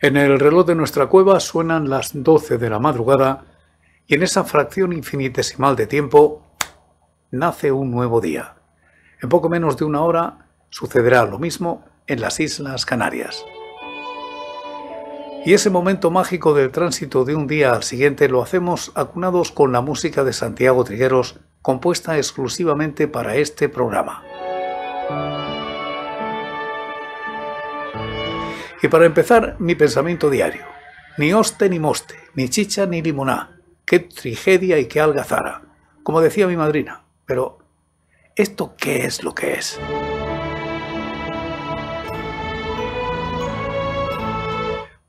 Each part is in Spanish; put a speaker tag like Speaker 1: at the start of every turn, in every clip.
Speaker 1: En el reloj de nuestra cueva suenan las 12 de la madrugada y en esa fracción infinitesimal de tiempo nace un nuevo día. En poco menos de una hora sucederá lo mismo en las Islas Canarias. Y ese momento mágico del tránsito de un día al siguiente lo hacemos acunados con la música de Santiago Trigueros, compuesta exclusivamente para este programa. Y para empezar, mi pensamiento diario. Ni hoste ni moste, ni chicha ni limoná. Qué tragedia y qué algazara. Como decía mi madrina. Pero, ¿esto qué es lo que es?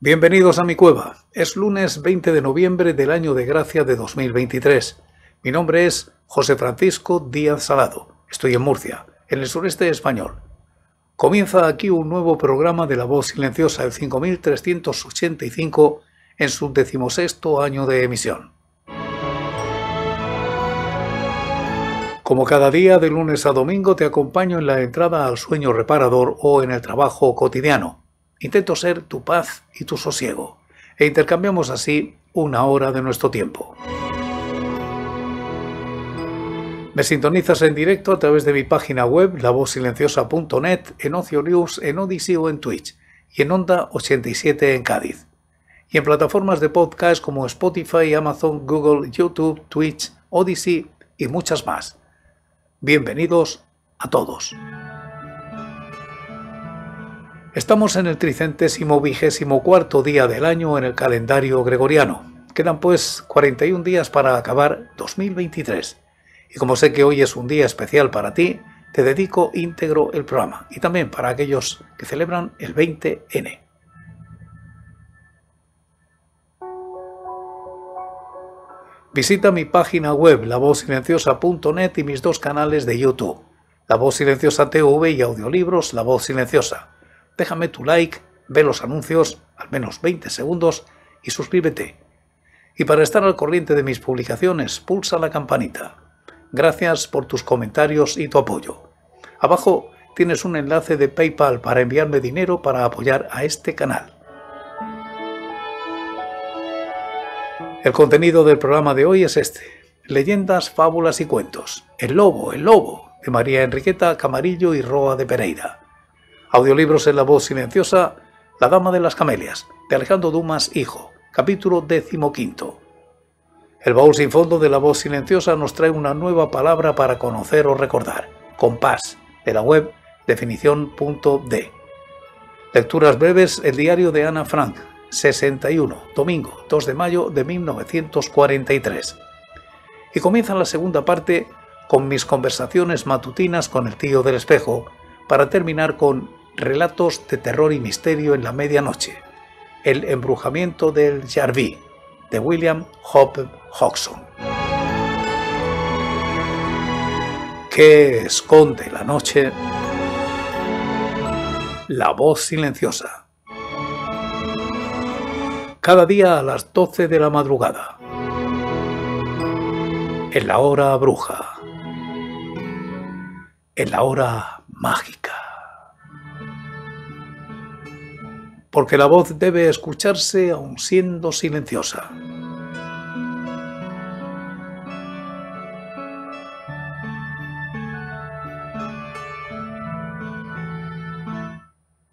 Speaker 1: Bienvenidos a mi cueva. Es lunes 20 de noviembre del año de gracia de 2023. Mi nombre es José Francisco Díaz Salado. Estoy en Murcia, en el sureste español Comienza aquí un nuevo programa de La Voz Silenciosa, el 5385, en su decimosexto año de emisión. Como cada día, de lunes a domingo, te acompaño en la entrada al sueño reparador o en el trabajo cotidiano. Intento ser tu paz y tu sosiego, e intercambiamos así una hora de nuestro tiempo. Me sintonizas en directo a través de mi página web lavozsilenciosa.net, en Ocio News, en Odyssey o en Twitch, y en Onda 87 en Cádiz. Y en plataformas de podcast como Spotify, Amazon, Google, YouTube, Twitch, Odyssey y muchas más. Bienvenidos a todos. Estamos en el tricentésimo vigésimo cuarto día del año en el calendario gregoriano. Quedan pues 41 días para acabar 2023 y como sé que hoy es un día especial para ti, te dedico íntegro el programa y también para aquellos que celebran el 20N. Visita mi página web lavozsilenciosa.net y mis dos canales de YouTube, La Voz Silenciosa TV y audiolibros La Voz Silenciosa. Déjame tu like, ve los anuncios, al menos 20 segundos, y suscríbete. Y para estar al corriente de mis publicaciones, pulsa la campanita. Gracias por tus comentarios y tu apoyo. Abajo tienes un enlace de PayPal para enviarme dinero para apoyar a este canal. El contenido del programa de hoy es este. Leyendas, fábulas y cuentos. El lobo, el lobo, de María Enriqueta Camarillo y Roa de Pereira. Audiolibros en la voz silenciosa, La Dama de las Camelias, de Alejandro Dumas Hijo, capítulo decimoquinto. El baúl sin fondo de la voz silenciosa nos trae una nueva palabra para conocer o recordar. Compás, de la web definición.de. Lecturas breves, el diario de Ana Frank, 61, domingo 2 de mayo de 1943. Y comienza la segunda parte con mis conversaciones matutinas con el tío del espejo, para terminar con Relatos de terror y misterio en la medianoche. El embrujamiento del Jarvi de William Hope Hoxson. ¿Qué esconde la noche? La voz silenciosa. Cada día a las 12 de la madrugada. En la hora bruja. En la hora mágica. Porque la voz debe escucharse aun siendo silenciosa.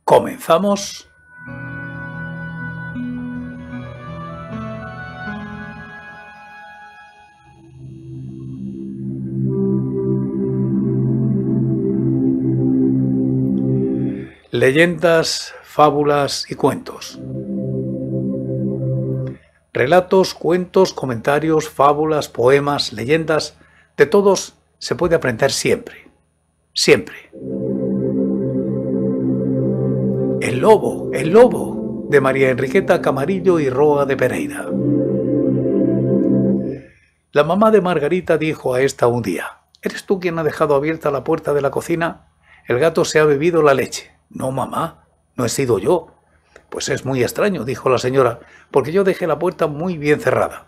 Speaker 1: Comenzamos. Leyendas, fábulas y cuentos. Relatos, cuentos, comentarios, fábulas, poemas, leyendas, de todos se puede aprender siempre. Siempre. El Lobo, El Lobo, de María Enriqueta Camarillo y Roa de Pereira. La mamá de Margarita dijo a esta un día, ¿Eres tú quien ha dejado abierta la puerta de la cocina? El gato se ha bebido la leche. No, mamá, no he sido yo. Pues es muy extraño, dijo la señora, porque yo dejé la puerta muy bien cerrada.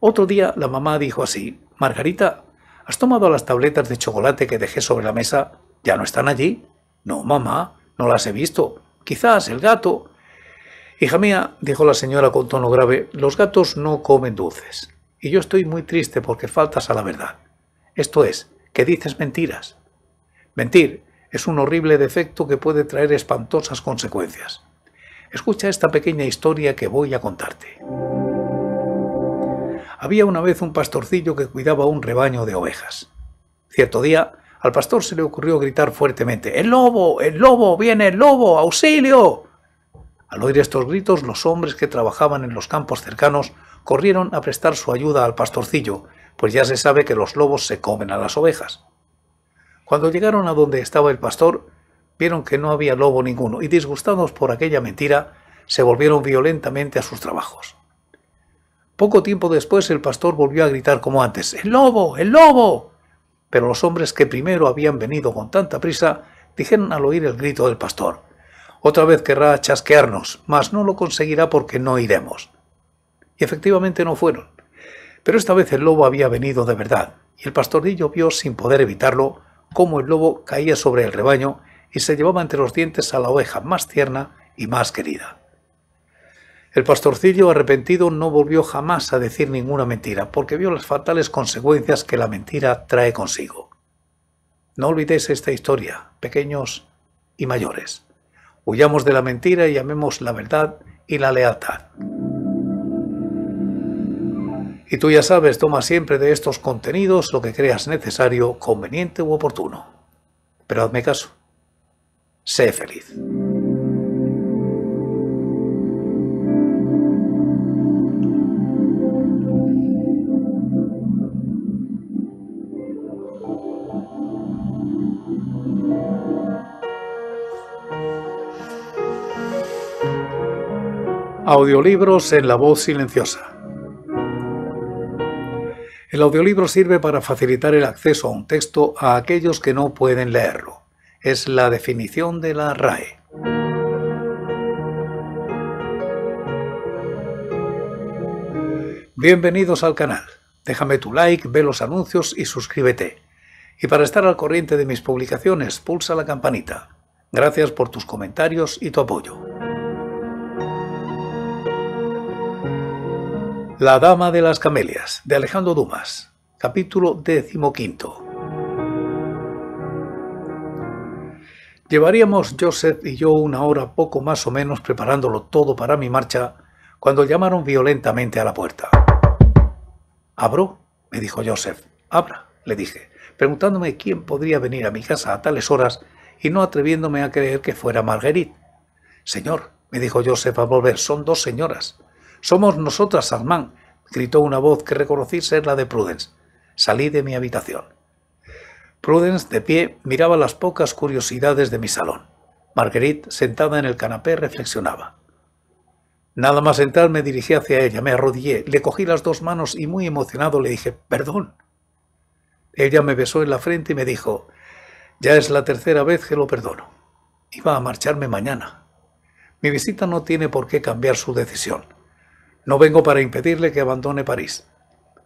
Speaker 1: Otro día la mamá dijo así, Margarita, ¿has tomado las tabletas de chocolate que dejé sobre la mesa? ¿Ya no están allí? No, mamá, no las he visto. Quizás el gato. Hija mía, dijo la señora con tono grave, los gatos no comen dulces. Y yo estoy muy triste porque faltas a la verdad. Esto es, que dices mentiras. Mentir es un horrible defecto que puede traer espantosas consecuencias. Escucha esta pequeña historia que voy a contarte. Había una vez un pastorcillo que cuidaba un rebaño de ovejas. Cierto día, al pastor se le ocurrió gritar fuertemente, ¡El lobo! ¡El lobo! ¡Viene el lobo! ¡Auxilio! Al oír estos gritos, los hombres que trabajaban en los campos cercanos corrieron a prestar su ayuda al pastorcillo, pues ya se sabe que los lobos se comen a las ovejas. Cuando llegaron a donde estaba el pastor, vieron que no había lobo ninguno y disgustados por aquella mentira, se volvieron violentamente a sus trabajos. Poco tiempo después el pastor volvió a gritar como antes, ¡El lobo! ¡El lobo! Pero los hombres que primero habían venido con tanta prisa dijeron al oír el grito del pastor, Otra vez querrá chasquearnos, mas no lo conseguirá porque no iremos. Y efectivamente no fueron. Pero esta vez el lobo había venido de verdad, y el pastorillo vio, sin poder evitarlo, cómo el lobo caía sobre el rebaño y se llevaba entre los dientes a la oveja más tierna y más querida. El pastorcillo arrepentido no volvió jamás a decir ninguna mentira, porque vio las fatales consecuencias que la mentira trae consigo. No olvidéis esta historia, pequeños y mayores. Huyamos de la mentira y amemos la verdad y la lealtad. Y tú ya sabes, toma siempre de estos contenidos lo que creas necesario, conveniente u oportuno. Pero hazme caso. Sé feliz. Audiolibros en la voz silenciosa. El audiolibro sirve para facilitar el acceso a un texto a aquellos que no pueden leerlo. Es la definición de la RAE. Bienvenidos al canal. Déjame tu like, ve los anuncios y suscríbete. Y para estar al corriente de mis publicaciones, pulsa la campanita. Gracias por tus comentarios y tu apoyo. La Dama de las Camelias, de Alejandro Dumas, capítulo decimoquinto. Llevaríamos Joseph y yo una hora poco más o menos preparándolo todo para mi marcha cuando llamaron violentamente a la puerta. ¿Abro? me dijo Joseph. Abra, le dije, preguntándome quién podría venir a mi casa a tales horas y no atreviéndome a creer que fuera Marguerite. Señor, me dijo Joseph «a volver, son dos señoras. Somos nosotras, Armand, gritó una voz que reconocí ser la de Prudence. Salí de mi habitación. Prudence, de pie, miraba las pocas curiosidades de mi salón. Marguerite, sentada en el canapé, reflexionaba. Nada más entrar me dirigí hacia ella, me arrodillé, le cogí las dos manos y muy emocionado le dije, perdón. Ella me besó en la frente y me dijo, ya es la tercera vez que lo perdono. Iba a marcharme mañana. Mi visita no tiene por qué cambiar su decisión. No vengo para impedirle que abandone París.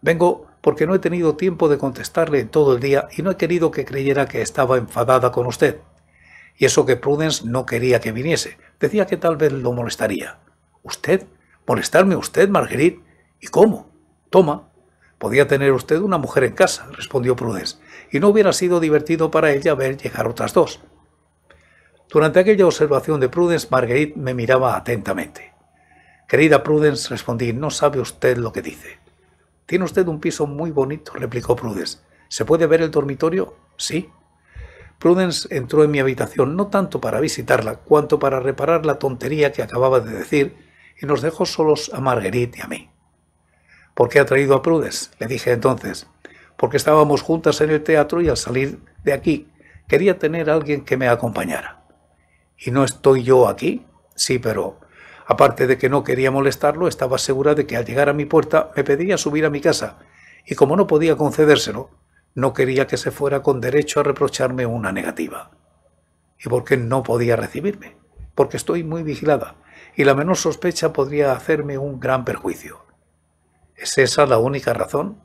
Speaker 1: Vengo porque no he tenido tiempo de contestarle en todo el día y no he querido que creyera que estaba enfadada con usted. Y eso que Prudence no quería que viniese. Decía que tal vez lo molestaría. ¿Usted? ¿Molestarme usted, Marguerite? ¿Y cómo? Toma. Podía tener usted una mujer en casa, respondió Prudence, y no hubiera sido divertido para ella ver llegar otras dos. Durante aquella observación de Prudence, Marguerite me miraba atentamente. Querida Prudence, respondí, no sabe usted lo que dice. Tiene usted un piso muy bonito, replicó Prudence. ¿Se puede ver el dormitorio? Sí. Prudence entró en mi habitación no tanto para visitarla, cuanto para reparar la tontería que acababa de decir, y nos dejó solos a Marguerite y a mí. ¿Por qué ha traído a Prudence? le dije entonces. Porque estábamos juntas en el teatro y al salir de aquí quería tener a alguien que me acompañara. ¿Y no estoy yo aquí? Sí, pero Aparte de que no quería molestarlo, estaba segura de que al llegar a mi puerta me pedía subir a mi casa, y como no podía concedérselo, no quería que se fuera con derecho a reprocharme una negativa. ¿Y por qué no podía recibirme? Porque estoy muy vigilada, y la menor sospecha podría hacerme un gran perjuicio. ¿Es esa la única razón?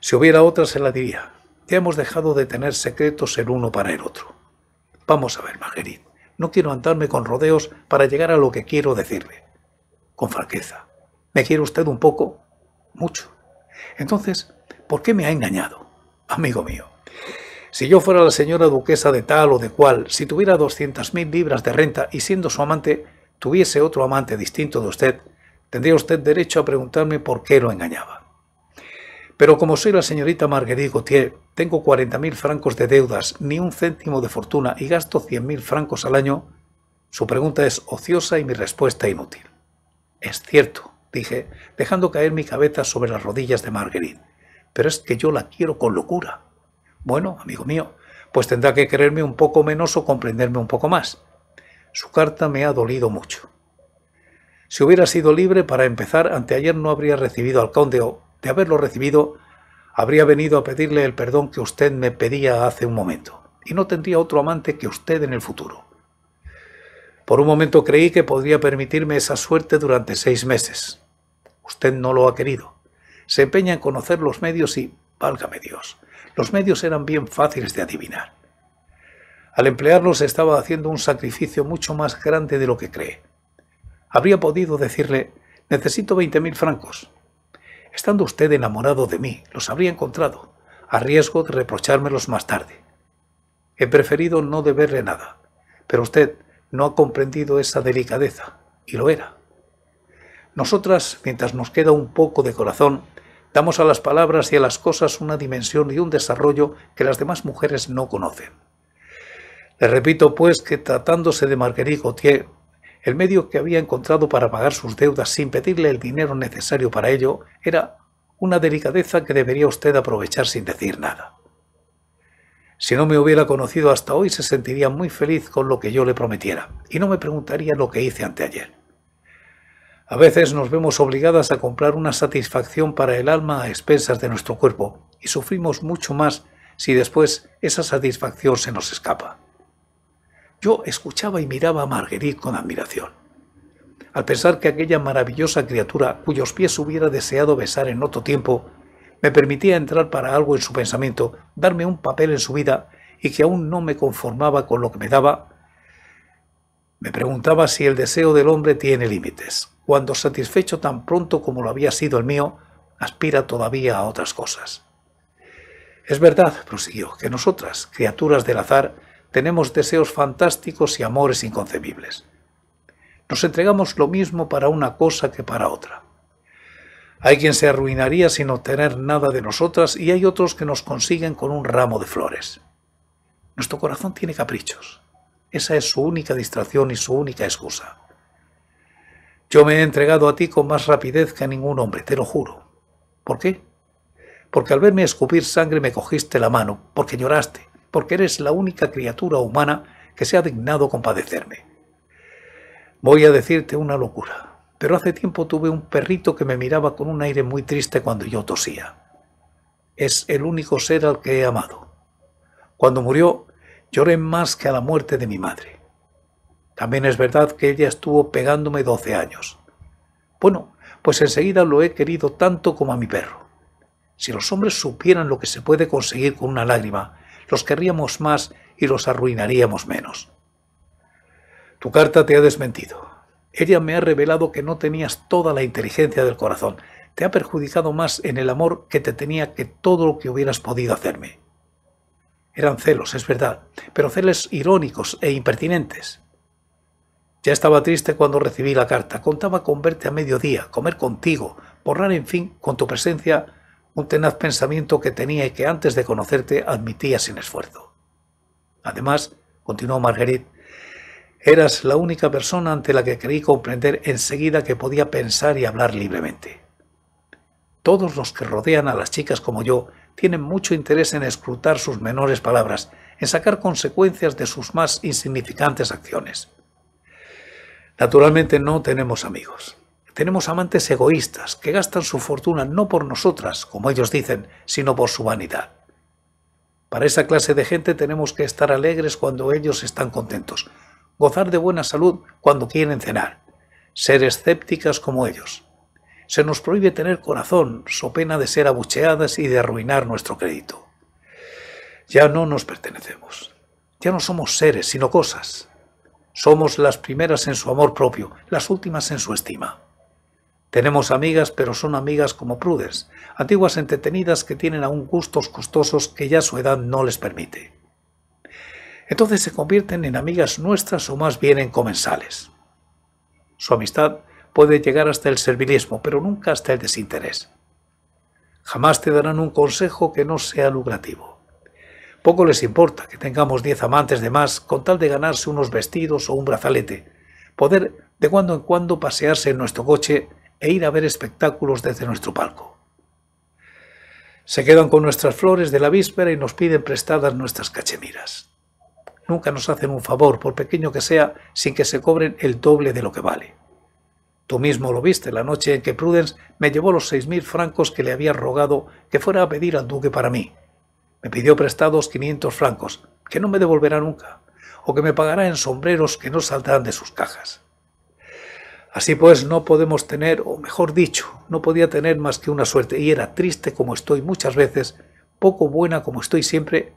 Speaker 1: Si hubiera otra se la diría. Ya hemos dejado de tener secretos el uno para el otro. Vamos a ver, Marguerite. No quiero andarme con rodeos para llegar a lo que quiero decirle. Con franqueza. ¿Me quiere usted un poco? Mucho. Entonces, ¿por qué me ha engañado? Amigo mío, si yo fuera la señora duquesa de tal o de cual, si tuviera mil libras de renta y siendo su amante tuviese otro amante distinto de usted, tendría usted derecho a preguntarme por qué lo engañaba. Pero como soy la señorita Marguerite Gautier, tengo 40.000 francos de deudas, ni un céntimo de fortuna y gasto 100.000 francos al año, su pregunta es ociosa y mi respuesta inútil. Es cierto, dije, dejando caer mi cabeza sobre las rodillas de Marguerite, pero es que yo la quiero con locura. Bueno, amigo mío, pues tendrá que quererme un poco menos o comprenderme un poco más. Su carta me ha dolido mucho. Si hubiera sido libre para empezar, anteayer no habría recibido al conde de haberlo recibido, habría venido a pedirle el perdón que usted me pedía hace un momento, y no tendría otro amante que usted en el futuro. Por un momento creí que podría permitirme esa suerte durante seis meses. Usted no lo ha querido. Se empeña en conocer los medios y, válgame Dios, los medios eran bien fáciles de adivinar. Al emplearlos estaba haciendo un sacrificio mucho más grande de lo que cree. Habría podido decirle, necesito 20.000 francos, Estando usted enamorado de mí, los habría encontrado, a riesgo de reprochármelos más tarde. He preferido no deberle nada, pero usted no ha comprendido esa delicadeza, y lo era. Nosotras, mientras nos queda un poco de corazón, damos a las palabras y a las cosas una dimensión y un desarrollo que las demás mujeres no conocen. Le repito, pues, que tratándose de Marguerite Gautier, el medio que había encontrado para pagar sus deudas sin pedirle el dinero necesario para ello era una delicadeza que debería usted aprovechar sin decir nada. Si no me hubiera conocido hasta hoy, se sentiría muy feliz con lo que yo le prometiera, y no me preguntaría lo que hice anteayer. A veces nos vemos obligadas a comprar una satisfacción para el alma a expensas de nuestro cuerpo, y sufrimos mucho más si después esa satisfacción se nos escapa. Yo escuchaba y miraba a Marguerite con admiración. Al pensar que aquella maravillosa criatura, cuyos pies hubiera deseado besar en otro tiempo, me permitía entrar para algo en su pensamiento, darme un papel en su vida y que aún no me conformaba con lo que me daba, me preguntaba si el deseo del hombre tiene límites, cuando satisfecho tan pronto como lo había sido el mío, aspira todavía a otras cosas. Es verdad, prosiguió, que nosotras, criaturas del azar, tenemos deseos fantásticos y amores inconcebibles. Nos entregamos lo mismo para una cosa que para otra. Hay quien se arruinaría sin obtener nada de nosotras y hay otros que nos consiguen con un ramo de flores. Nuestro corazón tiene caprichos. Esa es su única distracción y su única excusa. Yo me he entregado a ti con más rapidez que a ningún hombre, te lo juro. ¿Por qué? Porque al verme escupir sangre me cogiste la mano, porque lloraste, porque eres la única criatura humana que se ha dignado compadecerme. Voy a decirte una locura, pero hace tiempo tuve un perrito que me miraba con un aire muy triste cuando yo tosía. Es el único ser al que he amado. Cuando murió, lloré más que a la muerte de mi madre. También es verdad que ella estuvo pegándome 12 años. Bueno, pues enseguida lo he querido tanto como a mi perro. Si los hombres supieran lo que se puede conseguir con una lágrima, los querríamos más y los arruinaríamos menos. Tu carta te ha desmentido. Ella me ha revelado que no tenías toda la inteligencia del corazón. Te ha perjudicado más en el amor que te tenía que todo lo que hubieras podido hacerme. Eran celos, es verdad, pero celos irónicos e impertinentes. Ya estaba triste cuando recibí la carta. Contaba con verte a mediodía, comer contigo, borrar, en fin, con tu presencia un tenaz pensamiento que tenía y que antes de conocerte admitía sin esfuerzo. Además, continuó Marguerite, eras la única persona ante la que creí comprender enseguida que podía pensar y hablar libremente. Todos los que rodean a las chicas como yo tienen mucho interés en escrutar sus menores palabras, en sacar consecuencias de sus más insignificantes acciones. Naturalmente no tenemos amigos tenemos amantes egoístas que gastan su fortuna no por nosotras, como ellos dicen, sino por su vanidad. Para esa clase de gente tenemos que estar alegres cuando ellos están contentos, gozar de buena salud cuando quieren cenar, ser escépticas como ellos. Se nos prohíbe tener corazón, so pena de ser abucheadas y de arruinar nuestro crédito. Ya no nos pertenecemos. Ya no somos seres, sino cosas. Somos las primeras en su amor propio, las últimas en su estima. Tenemos amigas, pero son amigas como prudes, antiguas entretenidas que tienen aún gustos costosos que ya su edad no les permite. Entonces se convierten en amigas nuestras o más bien en comensales. Su amistad puede llegar hasta el servilismo, pero nunca hasta el desinterés. Jamás te darán un consejo que no sea lucrativo. Poco les importa que tengamos diez amantes de más con tal de ganarse unos vestidos o un brazalete, poder de cuando en cuando pasearse en nuestro coche e ir a ver espectáculos desde nuestro palco. Se quedan con nuestras flores de la víspera y nos piden prestadas nuestras cachemiras. Nunca nos hacen un favor, por pequeño que sea, sin que se cobren el doble de lo que vale. Tú mismo lo viste la noche en que Prudence me llevó los seis mil francos que le había rogado que fuera a pedir al duque para mí. Me pidió prestados 500 francos, que no me devolverá nunca, o que me pagará en sombreros que no saldrán de sus cajas. Así pues, no podemos tener, o mejor dicho, no podía tener más que una suerte, y era triste como estoy muchas veces, poco buena como estoy siempre,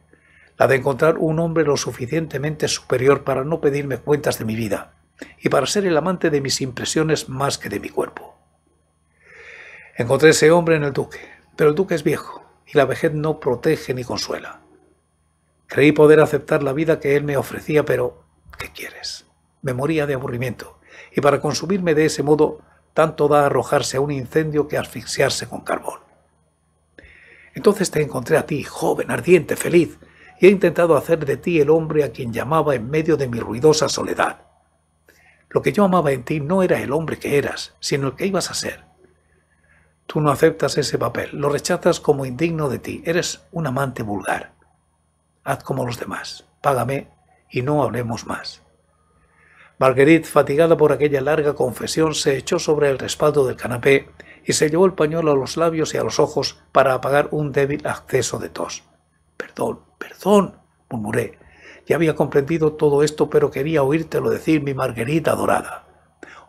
Speaker 1: la de encontrar un hombre lo suficientemente superior para no pedirme cuentas de mi vida, y para ser el amante de mis impresiones más que de mi cuerpo. Encontré ese hombre en el duque, pero el duque es viejo, y la vejez no protege ni consuela. Creí poder aceptar la vida que él me ofrecía, pero ¿qué quieres? Me moría de aburrimiento para consumirme de ese modo tanto da arrojarse a un incendio que asfixiarse con carbón. Entonces te encontré a ti, joven, ardiente, feliz, y he intentado hacer de ti el hombre a quien llamaba en medio de mi ruidosa soledad. Lo que yo amaba en ti no era el hombre que eras, sino el que ibas a ser. Tú no aceptas ese papel, lo rechazas como indigno de ti, eres un amante vulgar. Haz como los demás, págame y no hablemos más. Marguerite, fatigada por aquella larga confesión, se echó sobre el respaldo del canapé y se llevó el pañuelo a los labios y a los ojos para apagar un débil acceso de tos. Perdón, perdón, murmuré. Ya había comprendido todo esto, pero quería oírtelo decir, mi Marguerita adorada.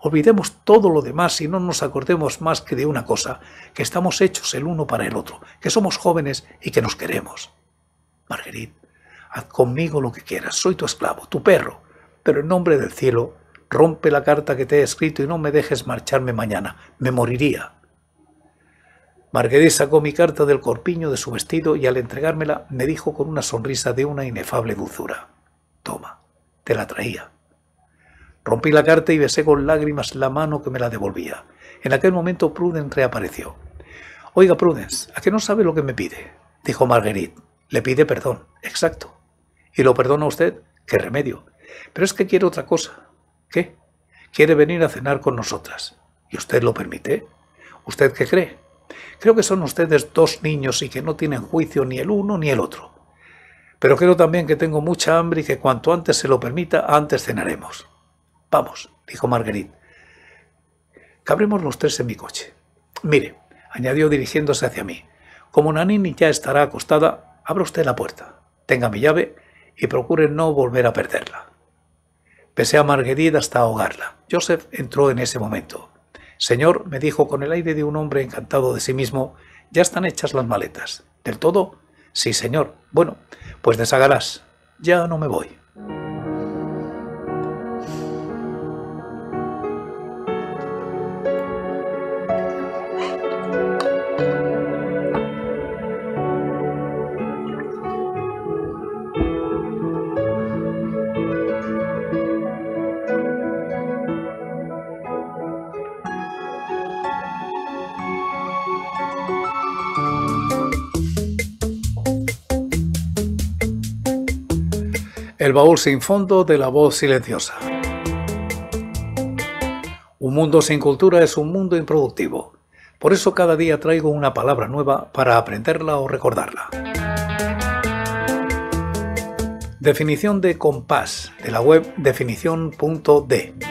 Speaker 1: Olvidemos todo lo demás y no nos acordemos más que de una cosa, que estamos hechos el uno para el otro, que somos jóvenes y que nos queremos. Marguerite, haz conmigo lo que quieras, soy tu esclavo, tu perro, pero en nombre del cielo, rompe la carta que te he escrito y no me dejes marcharme mañana, me moriría. Marguerite sacó mi carta del corpiño de su vestido y al entregármela me dijo con una sonrisa de una inefable dulzura, toma, te la traía. Rompí la carta y besé con lágrimas la mano que me la devolvía. En aquel momento Prudence reapareció. Oiga, Prudence, ¿a qué no sabe lo que me pide? dijo Marguerite. Le pide perdón, exacto. ¿Y lo perdona usted? ¿Qué remedio? Pero es que quiere otra cosa. ¿Qué? Quiere venir a cenar con nosotras. ¿Y usted lo permite? ¿Usted qué cree? Creo que son ustedes dos niños y que no tienen juicio ni el uno ni el otro. Pero creo también que tengo mucha hambre y que cuanto antes se lo permita, antes cenaremos. Vamos, dijo Marguerite. Cabremos los tres en mi coche. Mire, añadió dirigiéndose hacia mí, como Nanini ya estará acostada, abra usted la puerta, tenga mi llave y procure no volver a perderla. Pese a Marguerite hasta ahogarla. Joseph entró en ese momento. Señor, me dijo con el aire de un hombre encantado de sí mismo, ya están hechas las maletas. ¿Del todo? Sí, señor. Bueno, pues deshágalas. Ya no me voy. Paul sin fondo de la voz silenciosa. Un mundo sin cultura es un mundo improductivo. Por eso cada día traigo una palabra nueva para aprenderla o recordarla. Definición de compás de la web definición.de.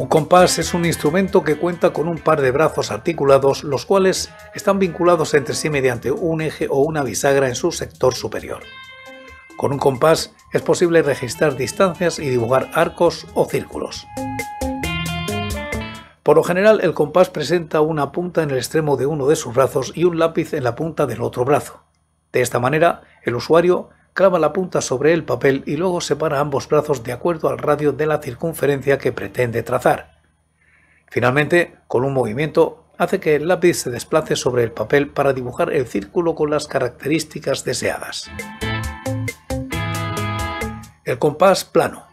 Speaker 1: Un compás es un instrumento que cuenta con un par de brazos articulados, los cuales están vinculados entre sí mediante un eje o una bisagra en su sector superior. Con un compás es posible registrar distancias y dibujar arcos o círculos. Por lo general, el compás presenta una punta en el extremo de uno de sus brazos y un lápiz en la punta del otro brazo. De esta manera, el usuario clava la punta sobre el papel y luego separa ambos brazos de acuerdo al radio de la circunferencia que pretende trazar. Finalmente, con un movimiento, hace que el lápiz se desplace sobre el papel para dibujar el círculo con las características deseadas. El compás plano.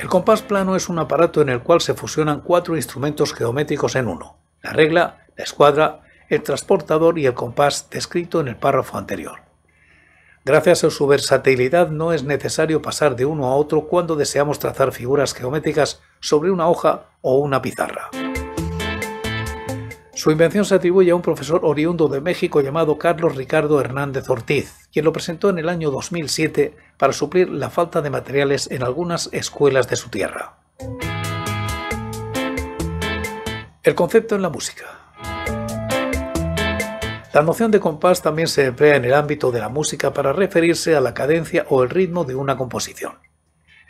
Speaker 1: El compás plano es un aparato en el cual se fusionan cuatro instrumentos geométricos en uno, la regla, la escuadra, el transportador y el compás descrito en el párrafo anterior. Gracias a su versatilidad no es necesario pasar de uno a otro cuando deseamos trazar figuras geométricas sobre una hoja o una pizarra. Su invención se atribuye a un profesor oriundo de México llamado Carlos Ricardo Hernández Ortiz, quien lo presentó en el año 2007 para suplir la falta de materiales en algunas escuelas de su tierra. El concepto en la música. La noción de compás también se emplea en el ámbito de la música para referirse a la cadencia o el ritmo de una composición.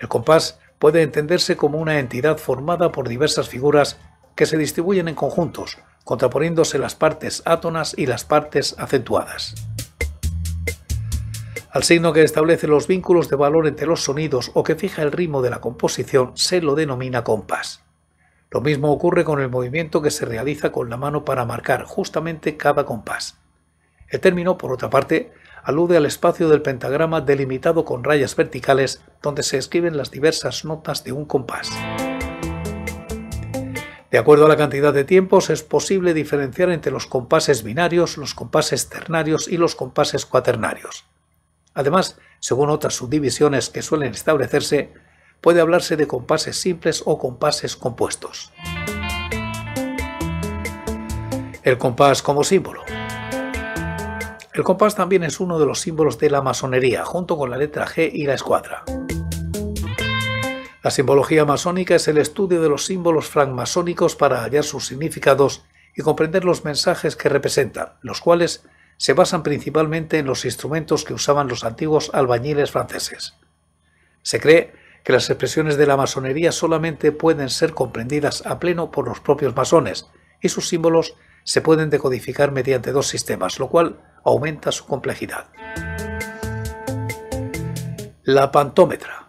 Speaker 1: El compás puede entenderse como una entidad formada por diversas figuras que se distribuyen en conjuntos, contraponiéndose las partes átonas y las partes acentuadas. Al signo que establece los vínculos de valor entre los sonidos o que fija el ritmo de la composición se lo denomina compás. Lo mismo ocurre con el movimiento que se realiza con la mano para marcar justamente cada compás. El término, por otra parte, alude al espacio del pentagrama delimitado con rayas verticales donde se escriben las diversas notas de un compás. De acuerdo a la cantidad de tiempos, es posible diferenciar entre los compases binarios, los compases ternarios y los compases cuaternarios. Además, según otras subdivisiones que suelen establecerse, puede hablarse de compases simples o compases compuestos. El compás como símbolo. El compás también es uno de los símbolos de la masonería, junto con la letra G y la escuadra. La simbología masónica es el estudio de los símbolos francmasónicos para hallar sus significados y comprender los mensajes que representan, los cuales se basan principalmente en los instrumentos que usaban los antiguos albañiles franceses. Se cree que las expresiones de la masonería solamente pueden ser comprendidas a pleno por los propios masones y sus símbolos se pueden decodificar mediante dos sistemas, lo cual aumenta su complejidad. La pantómetra.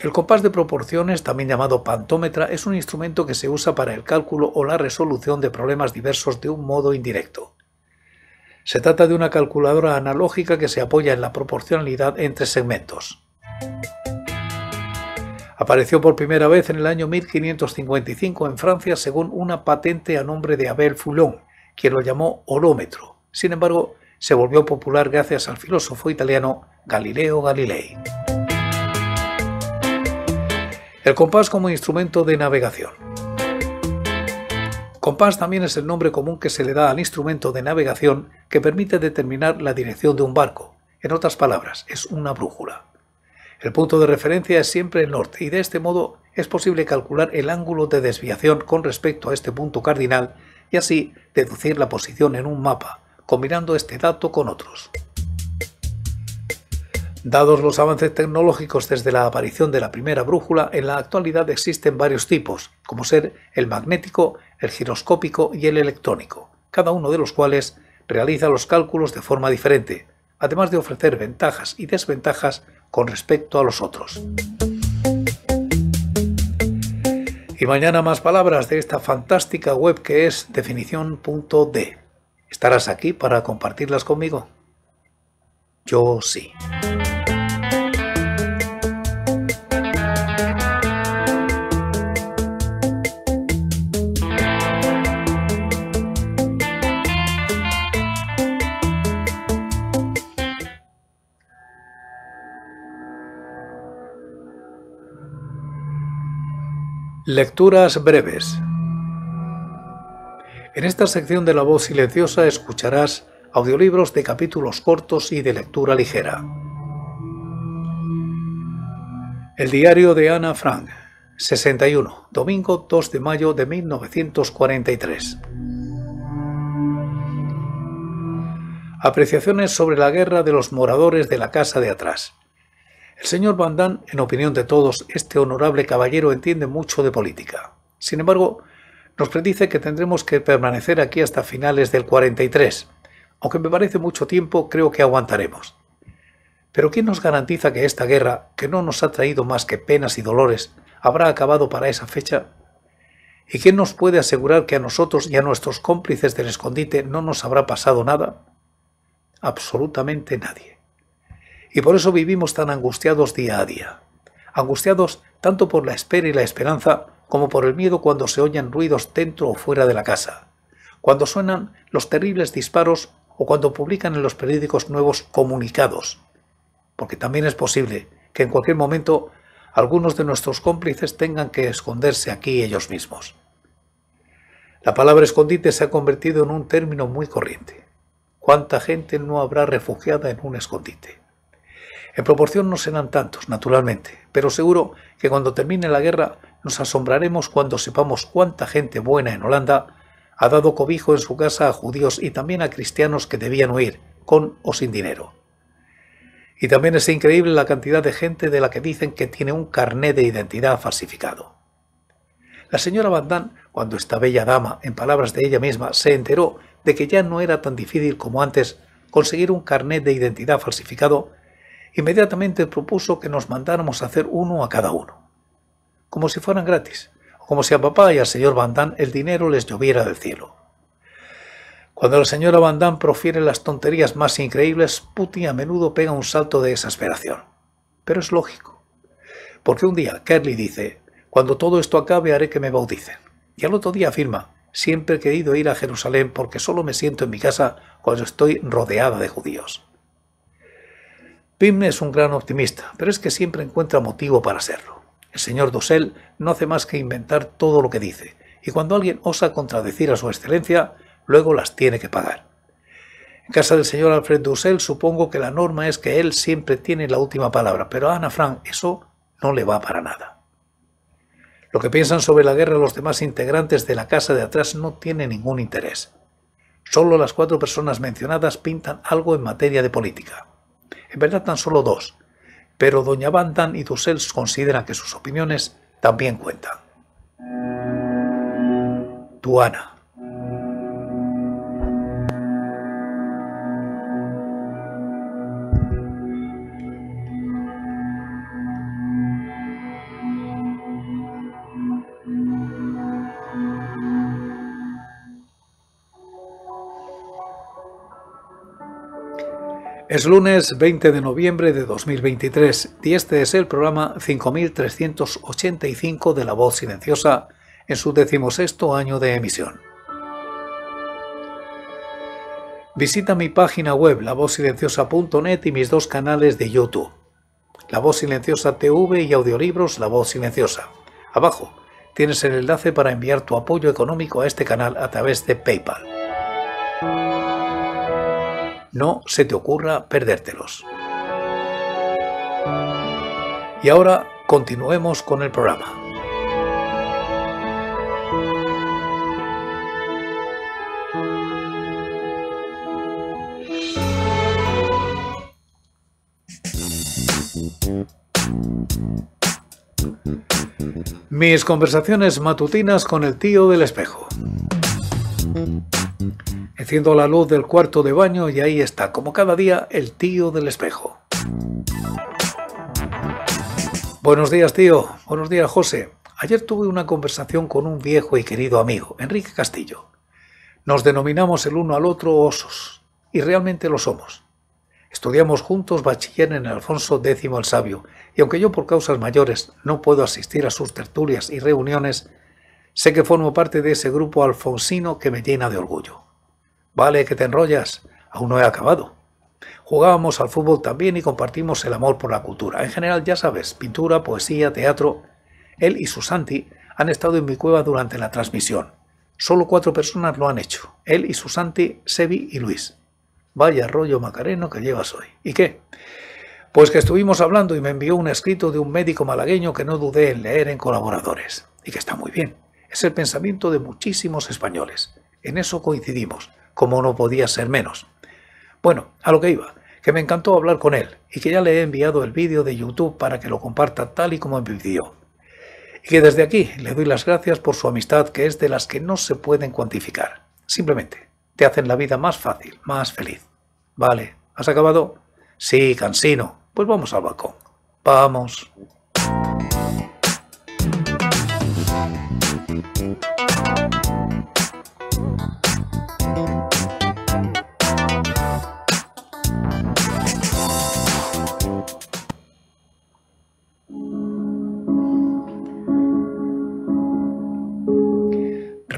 Speaker 1: El compás de proporciones, también llamado pantómetra, es un instrumento que se usa para el cálculo o la resolución de problemas diversos de un modo indirecto. Se trata de una calculadora analógica que se apoya en la proporcionalidad entre segmentos. Apareció por primera vez en el año 1555 en Francia según una patente a nombre de Abel Foulon, quien lo llamó orómetro. Sin embargo, se volvió popular gracias al filósofo italiano Galileo Galilei. El compás como instrumento de navegación. Compás también es el nombre común que se le da al instrumento de navegación que permite determinar la dirección de un barco. En otras palabras, es una brújula. El punto de referencia es siempre el norte y de este modo es posible calcular el ángulo de desviación con respecto a este punto cardinal y así deducir la posición en un mapa, combinando este dato con otros. Dados los avances tecnológicos desde la aparición de la primera brújula, en la actualidad existen varios tipos, como ser el magnético, el giroscópico y el electrónico, cada uno de los cuales realiza los cálculos de forma diferente, además de ofrecer ventajas y desventajas con respecto a los otros. Y mañana más palabras de esta fantástica web que es definición.de. ¿Estarás aquí para compartirlas conmigo? Yo sí. Lecturas breves. En esta sección de La Voz Silenciosa escucharás audiolibros de capítulos cortos y de lectura ligera. El diario de Ana Frank, 61, domingo 2 de mayo de 1943. Apreciaciones sobre la guerra de los moradores de la casa de atrás. El señor Van Damme, en opinión de todos, este honorable caballero entiende mucho de política. Sin embargo, nos predice que tendremos que permanecer aquí hasta finales del 43. Aunque me parece mucho tiempo, creo que aguantaremos. Pero ¿quién nos garantiza que esta guerra, que no nos ha traído más que penas y dolores, habrá acabado para esa fecha? ¿Y quién nos puede asegurar que a nosotros y a nuestros cómplices del escondite no nos habrá pasado nada? Absolutamente nadie. Y por eso vivimos tan angustiados día a día. Angustiados tanto por la espera y la esperanza como por el miedo cuando se oyen ruidos dentro o fuera de la casa, cuando suenan los terribles disparos o cuando publican en los periódicos nuevos comunicados. Porque también es posible que en cualquier momento algunos de nuestros cómplices tengan que esconderse aquí ellos mismos. La palabra escondite se ha convertido en un término muy corriente. ¿Cuánta gente no habrá refugiada en un escondite? En proporción no serán tantos, naturalmente, pero seguro que cuando termine la guerra nos asombraremos cuando sepamos cuánta gente buena en Holanda ha dado cobijo en su casa a judíos y también a cristianos que debían huir, con o sin dinero. Y también es increíble la cantidad de gente de la que dicen que tiene un carné de identidad falsificado. La señora Van Damme, cuando esta bella dama, en palabras de ella misma, se enteró de que ya no era tan difícil como antes conseguir un carnet de identidad falsificado, inmediatamente propuso que nos mandáramos a hacer uno a cada uno, como si fueran gratis, o como si a papá y al señor Van Damme el dinero les lloviera del cielo. Cuando la señora Van Damme profiere las tonterías más increíbles, Putin a menudo pega un salto de exasperación. Pero es lógico, porque un día Kerly dice, cuando todo esto acabe haré que me bauticen, y al otro día afirma, siempre he querido ir a Jerusalén porque solo me siento en mi casa cuando estoy rodeada de judíos. Pym es un gran optimista, pero es que siempre encuentra motivo para serlo. El señor Dussel no hace más que inventar todo lo que dice, y cuando alguien osa contradecir a su excelencia, luego las tiene que pagar. En casa del señor Alfred Dussel supongo que la norma es que él siempre tiene la última palabra, pero a Ana Frank eso no le va para nada. Lo que piensan sobre la guerra los demás integrantes de la casa de atrás no tiene ningún interés. Solo las cuatro personas mencionadas pintan algo en materia de política en verdad tan solo dos, pero Doña Bandan y Dussels consideran que sus opiniones también cuentan. Tuana. Es lunes 20 de noviembre de 2023 y este es el programa 5385 de La Voz Silenciosa en su decimosexto año de emisión. Visita mi página web lavozsilenciosa.net y mis dos canales de YouTube, La Voz Silenciosa TV y audiolibros La Voz Silenciosa. Abajo tienes el enlace para enviar tu apoyo económico a este canal a través de PayPal. No se te ocurra perdértelos. Y ahora continuemos con el programa. Mis conversaciones matutinas con el tío del espejo la luz del cuarto de baño y ahí está, como cada día, el tío del espejo. Buenos días, tío. Buenos días, José. Ayer tuve una conversación con un viejo y querido amigo, Enrique Castillo. Nos denominamos el uno al otro osos, y realmente lo somos. Estudiamos juntos bachiller en Alfonso X el Sabio, y aunque yo por causas mayores no puedo asistir a sus tertulias y reuniones, sé que formo parte de ese grupo alfonsino que me llena de orgullo. Vale que te enrollas, aún no he acabado. Jugábamos al fútbol también y compartimos el amor por la cultura. En general, ya sabes, pintura, poesía, teatro. Él y Susanti han estado en mi cueva durante la transmisión. Solo cuatro personas lo han hecho. Él y Susanti, Sebi y Luis. Vaya rollo macareno que llevas hoy. ¿Y qué? Pues que estuvimos hablando y me envió un escrito de un médico malagueño que no dudé en leer en colaboradores. Y que está muy bien. Es el pensamiento de muchísimos españoles. En eso coincidimos como no podía ser menos. Bueno, a lo que iba, que me encantó hablar con él y que ya le he enviado el vídeo de YouTube para que lo comparta tal y como me Y que desde aquí le doy las gracias por su amistad que es de las que no se pueden cuantificar. Simplemente, te hacen la vida más fácil, más feliz. Vale, ¿has acabado? Sí, cansino. Pues vamos al balcón. Vamos.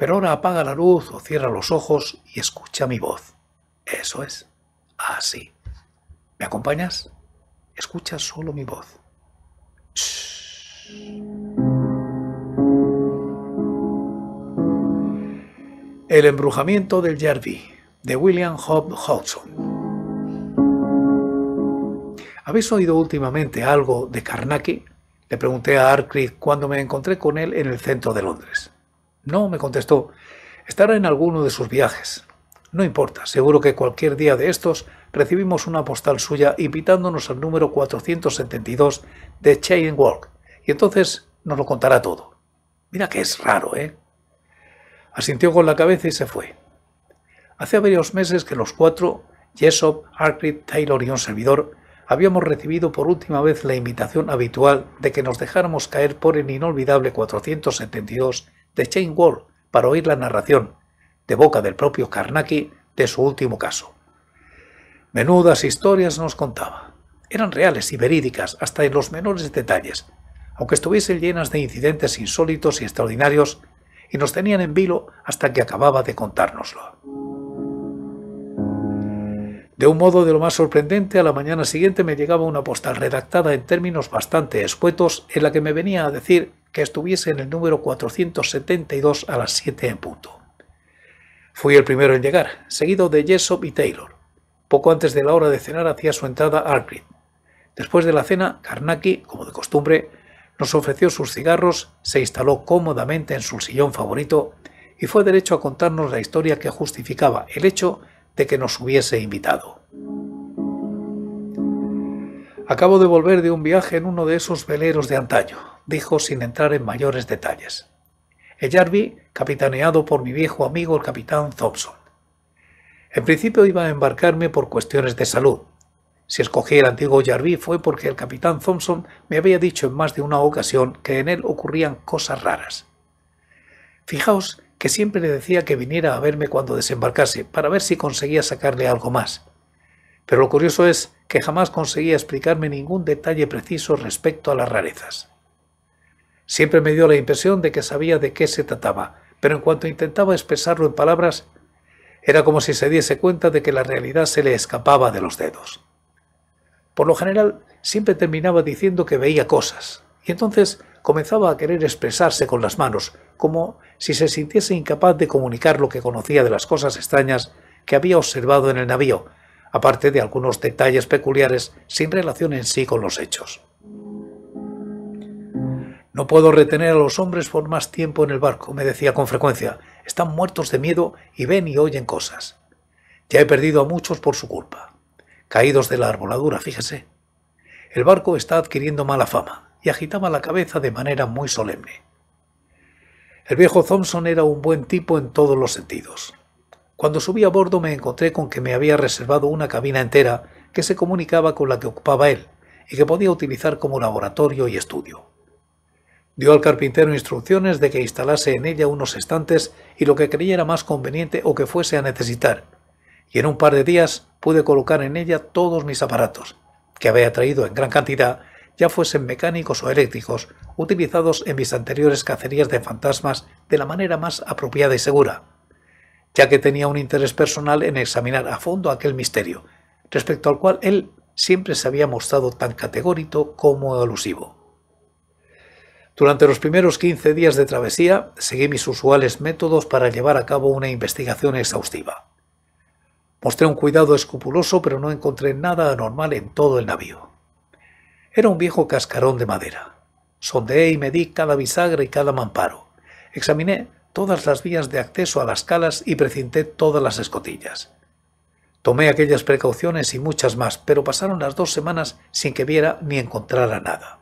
Speaker 1: Pero ahora apaga la luz o cierra los ojos y escucha mi voz. Eso es. Así. ¿Me acompañas? Escucha solo mi voz. El embrujamiento del Jervy, de William Hobb Hodgson. ¿Habéis oído últimamente algo de Carnacki? Le pregunté a Arcliffe cuando me encontré con él en el centro de Londres. No, me contestó, estará en alguno de sus viajes. No importa, seguro que cualquier día de estos recibimos una postal suya invitándonos al número 472 de Chain Walk, y entonces nos lo contará todo. Mira que es raro, ¿eh? Asintió con la cabeza y se fue. Hace varios meses que los cuatro, Jessop, Harcrit, Taylor y un servidor, habíamos recibido por última vez la invitación habitual de que nos dejáramos caer por el inolvidable 472 de Shane Wall para oír la narración, de boca del propio Carnacki, de su último caso. Menudas historias nos contaba. Eran reales y verídicas hasta en los menores detalles, aunque estuviesen llenas de incidentes insólitos y extraordinarios, y nos tenían en vilo hasta que acababa de contárnoslo. De un modo de lo más sorprendente, a la mañana siguiente me llegaba una postal redactada en términos bastante escuetos en la que me venía a decir que estuviese en el número 472 a las 7 en punto. Fui el primero en llegar, seguido de Jessop y Taylor. Poco antes de la hora de cenar hacía su entrada Argrid. Después de la cena, Carnacki, como de costumbre, nos ofreció sus cigarros, se instaló cómodamente en su sillón favorito y fue derecho a contarnos la historia que justificaba el hecho de que nos hubiese invitado. Acabo de volver de un viaje en uno de esos veleros de antaño, dijo sin entrar en mayores detalles. El Jarvi, capitaneado por mi viejo amigo el capitán Thompson. En principio iba a embarcarme por cuestiones de salud. Si escogí el antiguo Jarvi fue porque el capitán Thompson me había dicho en más de una ocasión que en él ocurrían cosas raras. Fijaos que siempre le decía que viniera a verme cuando desembarcase para ver si conseguía sacarle algo más pero lo curioso es que jamás conseguía explicarme ningún detalle preciso respecto a las rarezas. Siempre me dio la impresión de que sabía de qué se trataba, pero en cuanto intentaba expresarlo en palabras, era como si se diese cuenta de que la realidad se le escapaba de los dedos. Por lo general, siempre terminaba diciendo que veía cosas, y entonces comenzaba a querer expresarse con las manos, como si se sintiese incapaz de comunicar lo que conocía de las cosas extrañas que había observado en el navío, aparte de algunos detalles peculiares sin relación en sí con los hechos. No puedo retener a los hombres por más tiempo en el barco, me decía con frecuencia. Están muertos de miedo y ven y oyen cosas. Ya he perdido a muchos por su culpa. Caídos de la arboladura, fíjese. El barco está adquiriendo mala fama y agitaba la cabeza de manera muy solemne. El viejo Thompson era un buen tipo en todos los sentidos. Cuando subí a bordo me encontré con que me había reservado una cabina entera que se comunicaba con la que ocupaba él y que podía utilizar como laboratorio y estudio. Dio al carpintero instrucciones de que instalase en ella unos estantes y lo que creyera más conveniente o que fuese a necesitar, y en un par de días pude colocar en ella todos mis aparatos, que había traído en gran cantidad, ya fuesen mecánicos o eléctricos, utilizados en mis anteriores cacerías de fantasmas de la manera más apropiada y segura, ya que tenía un interés personal en examinar a fondo aquel misterio, respecto al cual él siempre se había mostrado tan categórico como alusivo. Durante los primeros 15 días de travesía seguí mis usuales métodos para llevar a cabo una investigación exhaustiva. Mostré un cuidado escrupuloso, pero no encontré nada anormal en todo el navío. Era un viejo cascarón de madera. Sondeé y medí cada bisagra y cada mamparo. Examiné todas las vías de acceso a las calas y precinté todas las escotillas. Tomé aquellas precauciones y muchas más, pero pasaron las dos semanas sin que viera ni encontrara nada.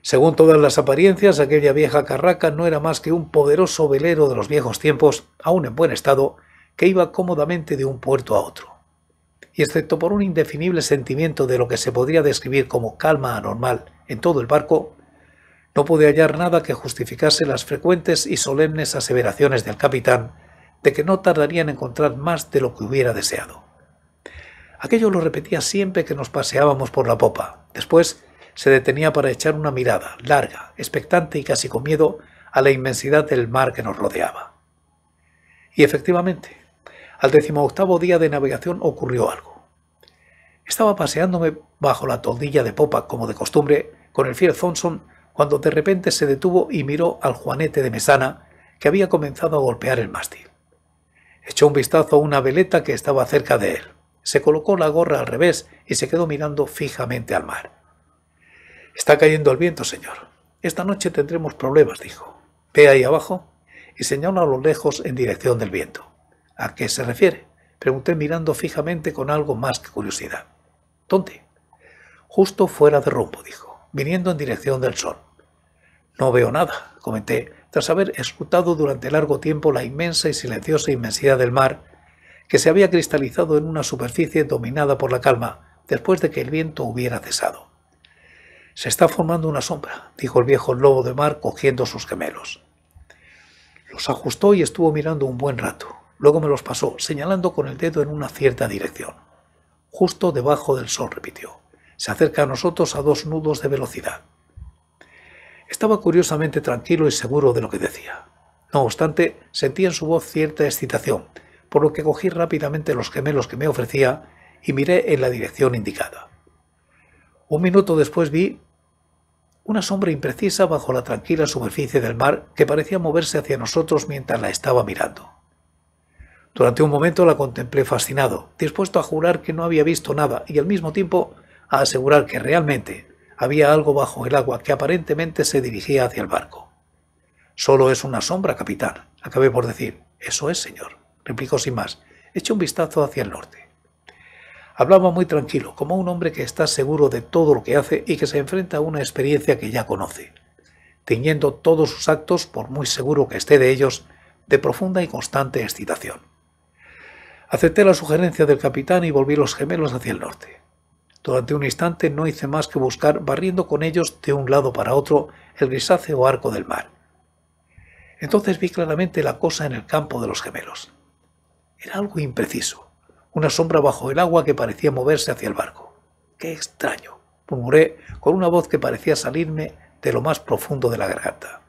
Speaker 1: Según todas las apariencias, aquella vieja carraca no era más que un poderoso velero de los viejos tiempos, aún en buen estado, que iba cómodamente de un puerto a otro. Y excepto por un indefinible sentimiento de lo que se podría describir como calma anormal en todo el barco, no pude hallar nada que justificase las frecuentes y solemnes aseveraciones del capitán de que no tardaría en encontrar más de lo que hubiera deseado. Aquello lo repetía siempre que nos paseábamos por la popa. Después se detenía para echar una mirada, larga, expectante y casi con miedo, a la inmensidad del mar que nos rodeaba. Y efectivamente, al decimoctavo día de navegación ocurrió algo. Estaba paseándome bajo la toldilla de popa, como de costumbre, con el fiel Thompson cuando de repente se detuvo y miró al juanete de mesana que había comenzado a golpear el mástil. Echó un vistazo a una veleta que estaba cerca de él. Se colocó la gorra al revés y se quedó mirando fijamente al mar. Está cayendo el viento, señor. Esta noche tendremos problemas, dijo. Ve ahí abajo y señala a lo lejos en dirección del viento. ¿A qué se refiere? Pregunté mirando fijamente con algo más que curiosidad. ¿Dónde? Justo fuera de rumbo, dijo viniendo en dirección del sol. No veo nada, comenté, tras haber escutado durante largo tiempo la inmensa y silenciosa inmensidad del mar, que se había cristalizado en una superficie dominada por la calma, después de que el viento hubiera cesado. Se está formando una sombra, dijo el viejo lobo de mar cogiendo sus gemelos. Los ajustó y estuvo mirando un buen rato. Luego me los pasó, señalando con el dedo en una cierta dirección. Justo debajo del sol, repitió se acerca a nosotros a dos nudos de velocidad. Estaba curiosamente tranquilo y seguro de lo que decía. No obstante, sentí en su voz cierta excitación, por lo que cogí rápidamente los gemelos que me ofrecía y miré en la dirección indicada. Un minuto después vi una sombra imprecisa bajo la tranquila superficie del mar que parecía moverse hacia nosotros mientras la estaba mirando. Durante un momento la contemplé fascinado, dispuesto a jurar que no había visto nada y al mismo tiempo a asegurar que realmente había algo bajo el agua que aparentemente se dirigía hacia el barco. Solo es una sombra, capitán, acabé por decir. Eso es, señor, replicó sin más. Eché un vistazo hacia el norte. Hablaba muy tranquilo, como un hombre que está seguro de todo lo que hace y que se enfrenta a una experiencia que ya conoce, teñiendo todos sus actos, por muy seguro que esté de ellos, de profunda y constante excitación. Acepté la sugerencia del capitán y volví los gemelos hacia el norte. Durante un instante no hice más que buscar, barriendo con ellos de un lado para otro, el grisáceo arco del mar. Entonces vi claramente la cosa en el campo de los gemelos. Era algo impreciso, una sombra bajo el agua que parecía moverse hacia el barco. ¡Qué extraño! murmuré con una voz que parecía salirme de lo más profundo de la garganta.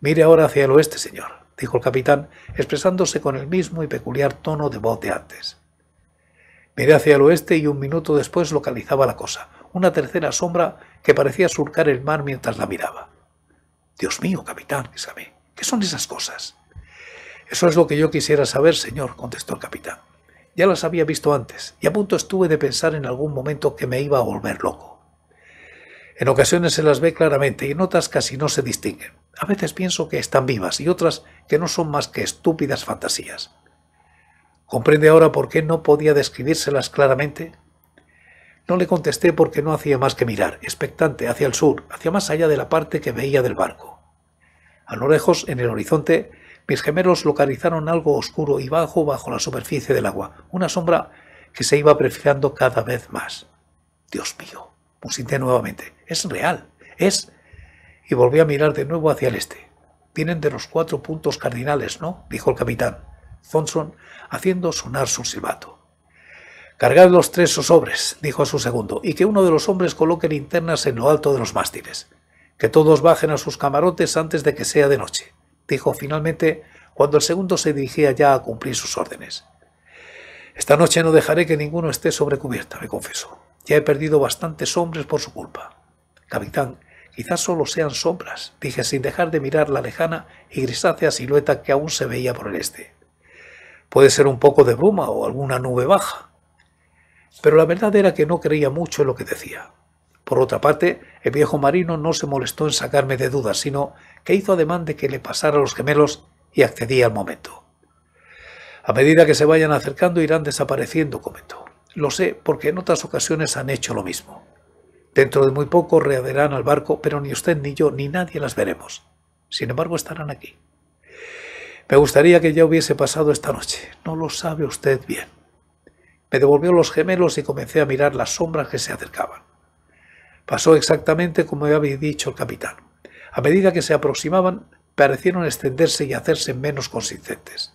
Speaker 1: Mire ahora hacia el oeste, señor, dijo el capitán, expresándose con el mismo y peculiar tono de voz de antes. Miré hacia el oeste y un minuto después localizaba la cosa, una tercera sombra que parecía surcar el mar mientras la miraba. Dios mío, capitán, exclamé, ¿qué son esas cosas? Eso es lo que yo quisiera saber, señor, contestó el capitán. Ya las había visto antes, y a punto estuve de pensar en algún momento que me iba a volver loco. En ocasiones se las ve claramente y en otras casi no se distinguen. A veces pienso que están vivas y otras que no son más que estúpidas fantasías. ¿Comprende ahora por qué no podía describírselas claramente? No le contesté porque no hacía más que mirar, expectante, hacia el sur, hacia más allá de la parte que veía del barco. A lo lejos, en el horizonte, mis gemelos localizaron algo oscuro y bajo bajo la superficie del agua, una sombra que se iba perfilando cada vez más. Dios mío, musité nuevamente. Es real, es... Y volví a mirar de nuevo hacia el este. Vienen de los cuatro puntos cardinales, ¿no? dijo el capitán. Thompson, haciendo sonar su silbato. Cargad los tres sobres», dijo a su segundo, y que uno de los hombres coloque linternas en lo alto de los mástiles. Que todos bajen a sus camarotes antes de que sea de noche, dijo finalmente cuando el segundo se dirigía ya a cumplir sus órdenes. Esta noche no dejaré que ninguno esté sobre cubierta, me confesó. Ya he perdido bastantes hombres por su culpa. Capitán, quizás solo sean sombras, dije sin dejar de mirar la lejana y grisácea silueta que aún se veía por el este. Puede ser un poco de bruma o alguna nube baja. Pero la verdad era que no creía mucho en lo que decía. Por otra parte, el viejo marino no se molestó en sacarme de dudas, sino que hizo ademán de que le pasara a los gemelos y accedí al momento. A medida que se vayan acercando irán desapareciendo, comentó. Lo sé porque en otras ocasiones han hecho lo mismo. Dentro de muy poco readerán al barco, pero ni usted ni yo ni nadie las veremos. Sin embargo, estarán aquí. Me gustaría que ya hubiese pasado esta noche. No lo sabe usted bien. Me devolvió los gemelos y comencé a mirar las sombras que se acercaban. Pasó exactamente como había dicho el capitán. A medida que se aproximaban, parecieron extenderse y hacerse menos consistentes,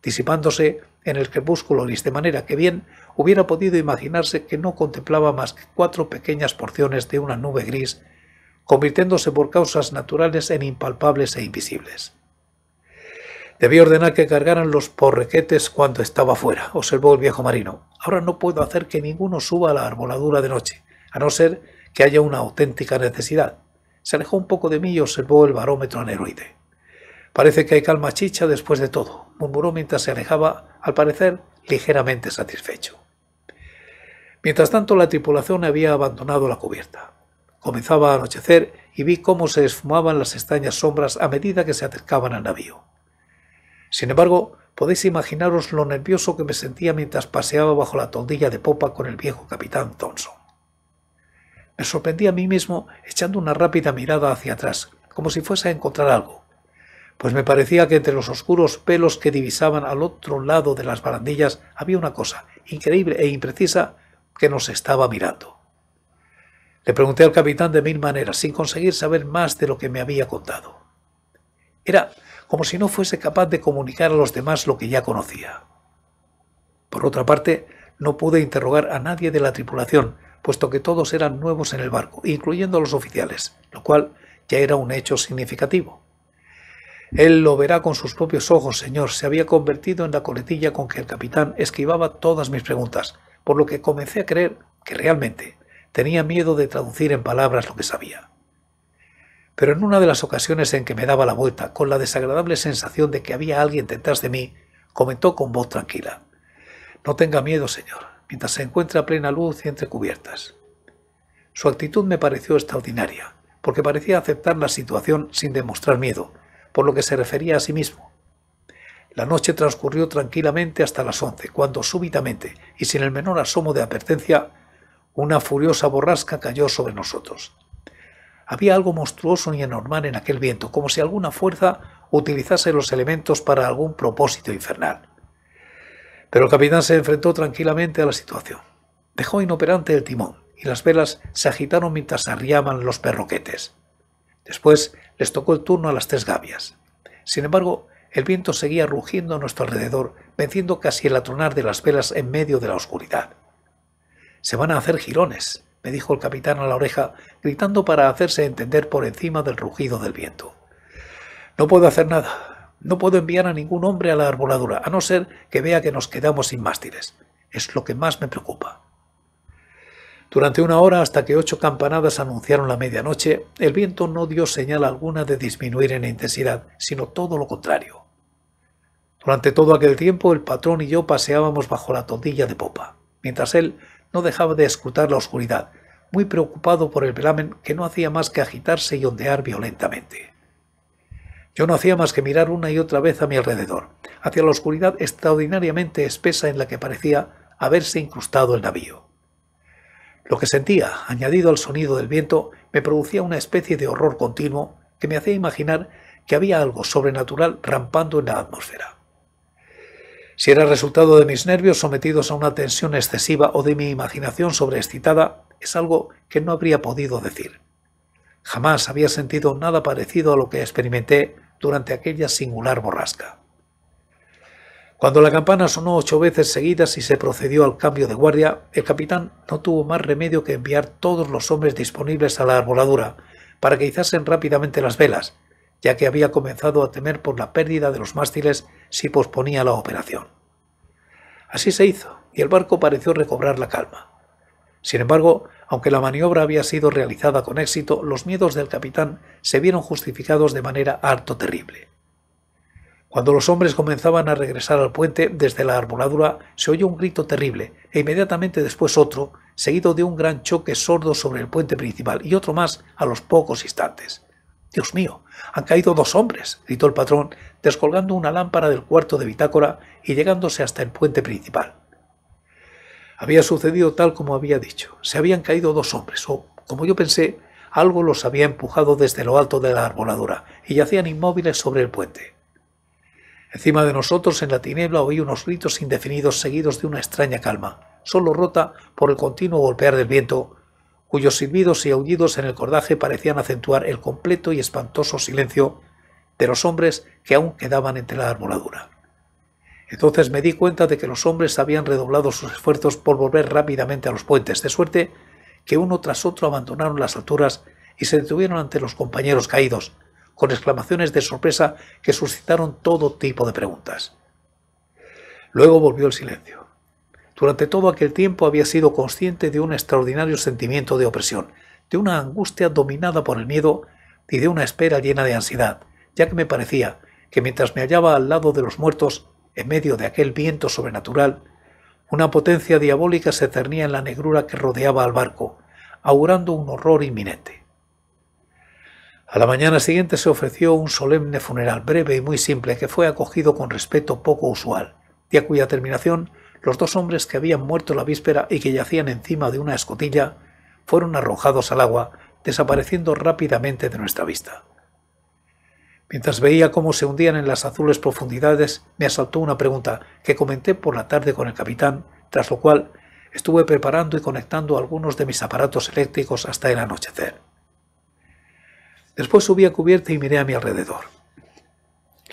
Speaker 1: disipándose en el crepúsculo de manera que bien hubiera podido imaginarse que no contemplaba más que cuatro pequeñas porciones de una nube gris, convirtiéndose por causas naturales en impalpables e invisibles. Debí ordenar que cargaran los porrequetes cuando estaba fuera, observó el viejo marino. Ahora no puedo hacer que ninguno suba a la arboladura de noche, a no ser que haya una auténtica necesidad. Se alejó un poco de mí y observó el barómetro aneroide. Parece que hay calma chicha después de todo, murmuró mientras se alejaba, al parecer ligeramente satisfecho. Mientras tanto, la tripulación había abandonado la cubierta. Comenzaba a anochecer y vi cómo se esfumaban las extrañas sombras a medida que se acercaban al navío. Sin embargo, podéis imaginaros lo nervioso que me sentía mientras paseaba bajo la toldilla de popa con el viejo capitán Thompson. Me sorprendí a mí mismo echando una rápida mirada hacia atrás, como si fuese a encontrar algo, pues me parecía que entre los oscuros pelos que divisaban al otro lado de las barandillas había una cosa, increíble e imprecisa, que nos estaba mirando. Le pregunté al capitán de mil maneras, sin conseguir saber más de lo que me había contado. Era como si no fuese capaz de comunicar a los demás lo que ya conocía. Por otra parte, no pude interrogar a nadie de la tripulación, puesto que todos eran nuevos en el barco, incluyendo a los oficiales, lo cual ya era un hecho significativo. Él lo verá con sus propios ojos, señor. Se había convertido en la coletilla con que el capitán esquivaba todas mis preguntas, por lo que comencé a creer que realmente tenía miedo de traducir en palabras lo que sabía pero en una de las ocasiones en que me daba la vuelta, con la desagradable sensación de que había alguien detrás de mí, comentó con voz tranquila. No tenga miedo, señor, mientras se encuentra a plena luz y entre cubiertas. Su actitud me pareció extraordinaria, porque parecía aceptar la situación sin demostrar miedo, por lo que se refería a sí mismo. La noche transcurrió tranquilamente hasta las once, cuando súbitamente, y sin el menor asomo de advertencia, una furiosa borrasca cayó sobre nosotros. Había algo monstruoso y anormal en aquel viento, como si alguna fuerza utilizase los elementos para algún propósito infernal. Pero el capitán se enfrentó tranquilamente a la situación. Dejó inoperante el timón y las velas se agitaron mientras arriaban los perroquetes. Después les tocó el turno a las tres gavias. Sin embargo, el viento seguía rugiendo a nuestro alrededor, venciendo casi el atronar de las velas en medio de la oscuridad. Se van a hacer girones, me dijo el capitán a la oreja, gritando para hacerse entender por encima del rugido del viento. No puedo hacer nada. No puedo enviar a ningún hombre a la arboladura, a no ser que vea que nos quedamos sin mástiles. Es lo que más me preocupa. Durante una hora, hasta que ocho campanadas anunciaron la medianoche, el viento no dio señal alguna de disminuir en intensidad, sino todo lo contrario. Durante todo aquel tiempo, el patrón y yo paseábamos bajo la toldilla de popa, mientras él no dejaba de escrutar la oscuridad, muy preocupado por el velamen que no hacía más que agitarse y ondear violentamente. Yo no hacía más que mirar una y otra vez a mi alrededor, hacia la oscuridad extraordinariamente espesa en la que parecía haberse incrustado el navío. Lo que sentía, añadido al sonido del viento, me producía una especie de horror continuo que me hacía imaginar que había algo sobrenatural rampando en la atmósfera. Si era resultado de mis nervios sometidos a una tensión excesiva o de mi imaginación sobreexcitada, es algo que no habría podido decir. Jamás había sentido nada parecido a lo que experimenté durante aquella singular borrasca. Cuando la campana sonó ocho veces seguidas y se procedió al cambio de guardia, el capitán no tuvo más remedio que enviar todos los hombres disponibles a la arboladura para que izasen rápidamente las velas, ya que había comenzado a temer por la pérdida de los mástiles si posponía la operación. Así se hizo, y el barco pareció recobrar la calma. Sin embargo, aunque la maniobra había sido realizada con éxito, los miedos del capitán se vieron justificados de manera harto terrible. Cuando los hombres comenzaban a regresar al puente desde la arboladura, se oyó un grito terrible e inmediatamente después otro, seguido de un gran choque sordo sobre el puente principal y otro más a los pocos instantes. Dios mío, han caído dos hombres, gritó el patrón, descolgando una lámpara del cuarto de bitácora y llegándose hasta el puente principal. Había sucedido tal como había dicho. Se habían caído dos hombres, o, como yo pensé, algo los había empujado desde lo alto de la arboladura, y yacían inmóviles sobre el puente. Encima de nosotros, en la tiniebla, oí unos gritos indefinidos seguidos de una extraña calma, solo rota por el continuo golpear del viento cuyos silbidos y aullidos en el cordaje parecían acentuar el completo y espantoso silencio de los hombres que aún quedaban entre la arboladura. Entonces me di cuenta de que los hombres habían redoblado sus esfuerzos por volver rápidamente a los puentes, de suerte que uno tras otro abandonaron las alturas y se detuvieron ante los compañeros caídos, con exclamaciones de sorpresa que suscitaron todo tipo de preguntas. Luego volvió el silencio. Durante todo aquel tiempo había sido consciente de un extraordinario sentimiento de opresión, de una angustia dominada por el miedo y de una espera llena de ansiedad, ya que me parecía que mientras me hallaba al lado de los muertos, en medio de aquel viento sobrenatural, una potencia diabólica se cernía en la negrura que rodeaba al barco, augurando un horror inminente. A la mañana siguiente se ofreció un solemne funeral breve y muy simple que fue acogido con respeto poco usual, y a cuya terminación los dos hombres que habían muerto la víspera y que yacían encima de una escotilla fueron arrojados al agua, desapareciendo rápidamente de nuestra vista. Mientras veía cómo se hundían en las azules profundidades, me asaltó una pregunta que comenté por la tarde con el capitán, tras lo cual estuve preparando y conectando algunos de mis aparatos eléctricos hasta el anochecer. Después subí a cubierta y miré a mi alrededor.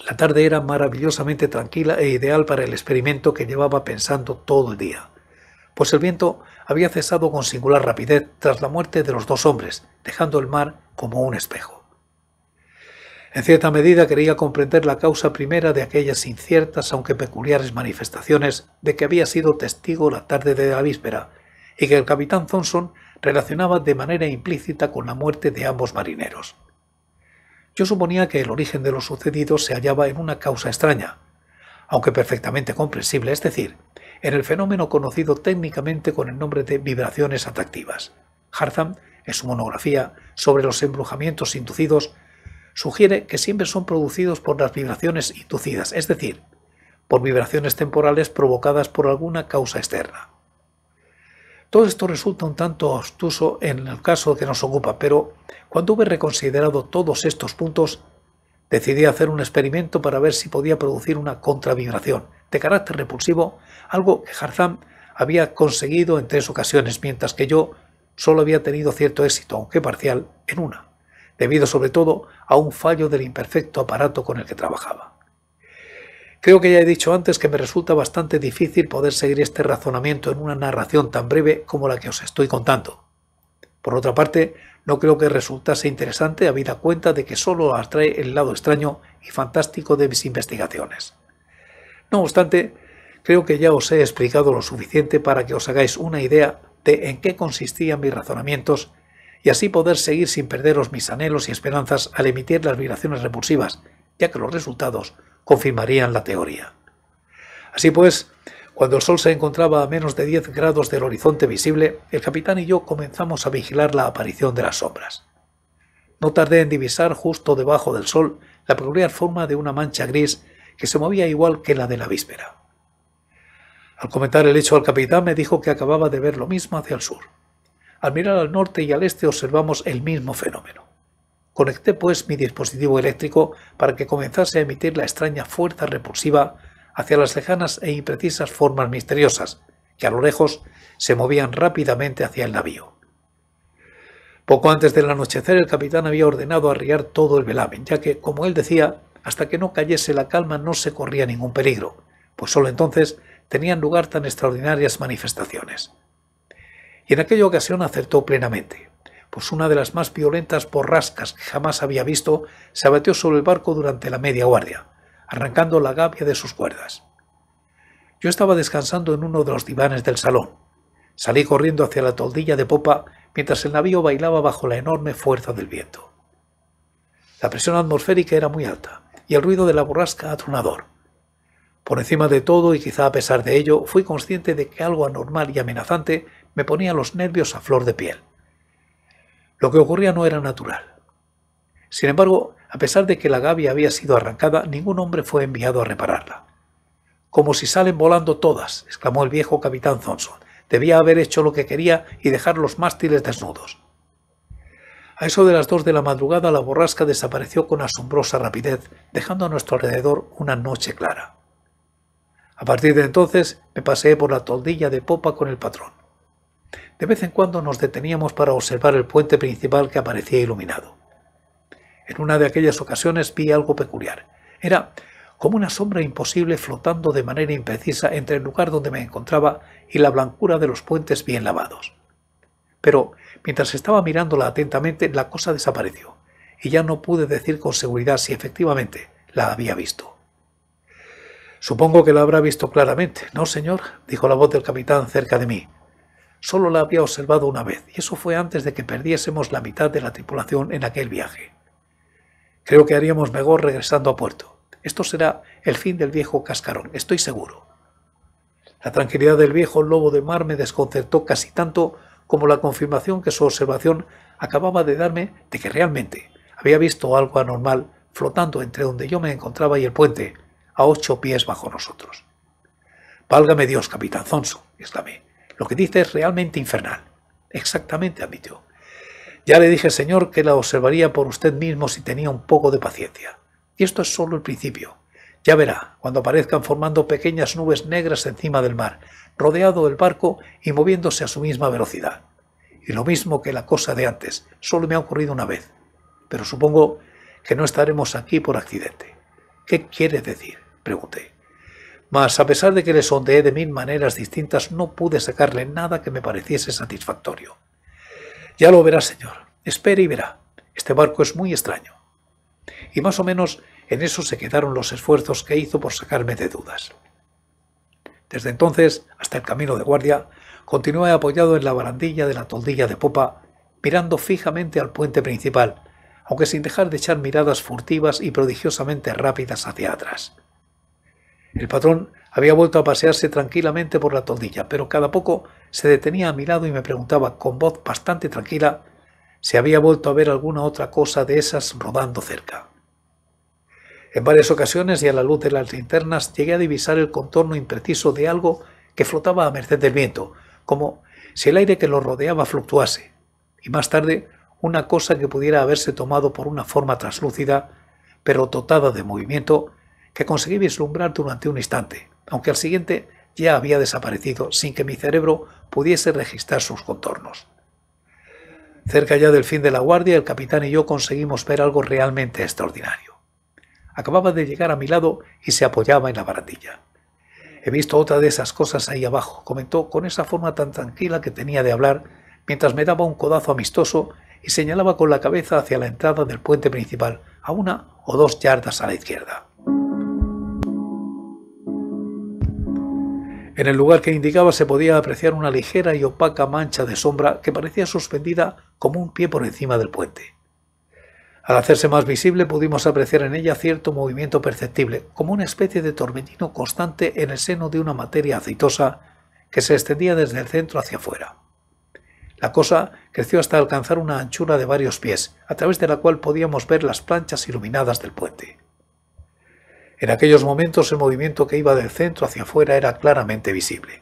Speaker 1: La tarde era maravillosamente tranquila e ideal para el experimento que llevaba pensando todo el día, pues el viento había cesado con singular rapidez tras la muerte de los dos hombres, dejando el mar como un espejo. En cierta medida quería comprender la causa primera de aquellas inciertas aunque peculiares manifestaciones de que había sido testigo la tarde de la víspera y que el capitán Thompson relacionaba de manera implícita con la muerte de ambos marineros yo suponía que el origen de los sucedidos se hallaba en una causa extraña, aunque perfectamente comprensible, es decir, en el fenómeno conocido técnicamente con el nombre de vibraciones atractivas. Hartham, en su monografía sobre los embrujamientos inducidos, sugiere que siempre son producidos por las vibraciones inducidas, es decir, por vibraciones temporales provocadas por alguna causa externa. Todo esto resulta un tanto obtuso en el caso que nos ocupa, pero cuando hube reconsiderado todos estos puntos, decidí hacer un experimento para ver si podía producir una contravibración de carácter repulsivo, algo que Harzam había conseguido en tres ocasiones, mientras que yo solo había tenido cierto éxito, aunque parcial, en una, debido sobre todo a un fallo del imperfecto aparato con el que trabajaba. Creo que ya he dicho antes que me resulta bastante difícil poder seguir este razonamiento en una narración tan breve como la que os estoy contando. Por otra parte, no creo que resultase interesante habida cuenta de que solo atrae el lado extraño y fantástico de mis investigaciones. No obstante, creo que ya os he explicado lo suficiente para que os hagáis una idea de en qué consistían mis razonamientos y así poder seguir sin perderos mis anhelos y esperanzas al emitir las vibraciones repulsivas, ya que los resultados confirmarían la teoría. Así pues, cuando el sol se encontraba a menos de 10 grados del horizonte visible, el capitán y yo comenzamos a vigilar la aparición de las sombras. No tardé en divisar justo debajo del sol la peculiar forma de una mancha gris que se movía igual que la de la víspera. Al comentar el hecho al capitán me dijo que acababa de ver lo mismo hacia el sur. Al mirar al norte y al este observamos el mismo fenómeno. Conecté pues mi dispositivo eléctrico para que comenzase a emitir la extraña fuerza repulsiva hacia las lejanas e imprecisas formas misteriosas que a lo lejos se movían rápidamente hacia el navío. Poco antes del anochecer el capitán había ordenado arriar todo el velamen, ya que, como él decía, hasta que no cayese la calma no se corría ningún peligro, pues sólo entonces tenían lugar tan extraordinarias manifestaciones. Y en aquella ocasión acertó plenamente pues una de las más violentas borrascas que jamás había visto, se abatió sobre el barco durante la media guardia, arrancando la gavia de sus cuerdas. Yo estaba descansando en uno de los divanes del salón. Salí corriendo hacia la toldilla de popa mientras el navío bailaba bajo la enorme fuerza del viento. La presión atmosférica era muy alta y el ruido de la borrasca atronador. Por encima de todo, y quizá a pesar de ello, fui consciente de que algo anormal y amenazante me ponía los nervios a flor de piel. Lo que ocurría no era natural. Sin embargo, a pesar de que la gavia había sido arrancada, ningún hombre fue enviado a repararla. Como si salen volando todas, exclamó el viejo capitán Thompson. Debía haber hecho lo que quería y dejar los mástiles desnudos. A eso de las dos de la madrugada la borrasca desapareció con asombrosa rapidez, dejando a nuestro alrededor una noche clara. A partir de entonces me paseé por la toldilla de popa con el patrón de vez en cuando nos deteníamos para observar el puente principal que aparecía iluminado. En una de aquellas ocasiones vi algo peculiar. Era como una sombra imposible flotando de manera imprecisa entre el lugar donde me encontraba y la blancura de los puentes bien lavados. Pero mientras estaba mirándola atentamente, la cosa desapareció, y ya no pude decir con seguridad si efectivamente la había visto. Supongo que la habrá visto claramente, ¿no, señor? dijo la voz del capitán cerca de mí, solo la había observado una vez, y eso fue antes de que perdiésemos la mitad de la tripulación en aquel viaje. Creo que haríamos mejor regresando a puerto. Esto será el fin del viejo cascarón, estoy seguro. La tranquilidad del viejo lobo de mar me desconcertó casi tanto como la confirmación que su observación acababa de darme de que realmente había visto algo anormal flotando entre donde yo me encontraba y el puente, a ocho pies bajo nosotros. Válgame Dios, capitán Zonso, exclamé. Lo que dice es realmente infernal. Exactamente, admitió. Ya le dije, señor, que la observaría por usted mismo si tenía un poco de paciencia. Y esto es solo el principio. Ya verá, cuando aparezcan formando pequeñas nubes negras encima del mar, rodeado del barco y moviéndose a su misma velocidad. Y lo mismo que la cosa de antes, solo me ha ocurrido una vez. Pero supongo que no estaremos aquí por accidente. ¿Qué quiere decir? pregunté mas a pesar de que le sondeé de mil maneras distintas, no pude sacarle nada que me pareciese satisfactorio. Ya lo verás, señor. Espere y verá. Este barco es muy extraño. Y más o menos en eso se quedaron los esfuerzos que hizo por sacarme de dudas. Desde entonces hasta el camino de guardia, continué apoyado en la barandilla de la toldilla de popa, mirando fijamente al puente principal, aunque sin dejar de echar miradas furtivas y prodigiosamente rápidas hacia atrás. El patrón había vuelto a pasearse tranquilamente por la toldilla, pero cada poco se detenía a mi lado y me preguntaba con voz bastante tranquila si había vuelto a ver alguna otra cosa de esas rodando cerca. En varias ocasiones y a la luz de las linternas llegué a divisar el contorno impreciso de algo que flotaba a merced del viento, como si el aire que lo rodeaba fluctuase, y más tarde una cosa que pudiera haberse tomado por una forma translúcida, pero dotada de movimiento, que conseguí vislumbrar durante un instante, aunque al siguiente ya había desaparecido sin que mi cerebro pudiese registrar sus contornos. Cerca ya del fin de la guardia, el capitán y yo conseguimos ver algo realmente extraordinario. Acababa de llegar a mi lado y se apoyaba en la barandilla. He visto otra de esas cosas ahí abajo, comentó con esa forma tan tranquila que tenía de hablar, mientras me daba un codazo amistoso y señalaba con la cabeza hacia la entrada del puente principal, a una o dos yardas a la izquierda. En el lugar que indicaba se podía apreciar una ligera y opaca mancha de sombra que parecía suspendida como un pie por encima del puente. Al hacerse más visible pudimos apreciar en ella cierto movimiento perceptible, como una especie de tormentino constante en el seno de una materia aceitosa que se extendía desde el centro hacia afuera. La cosa creció hasta alcanzar una anchura de varios pies, a través de la cual podíamos ver las planchas iluminadas del puente. En aquellos momentos el movimiento que iba del centro hacia afuera era claramente visible.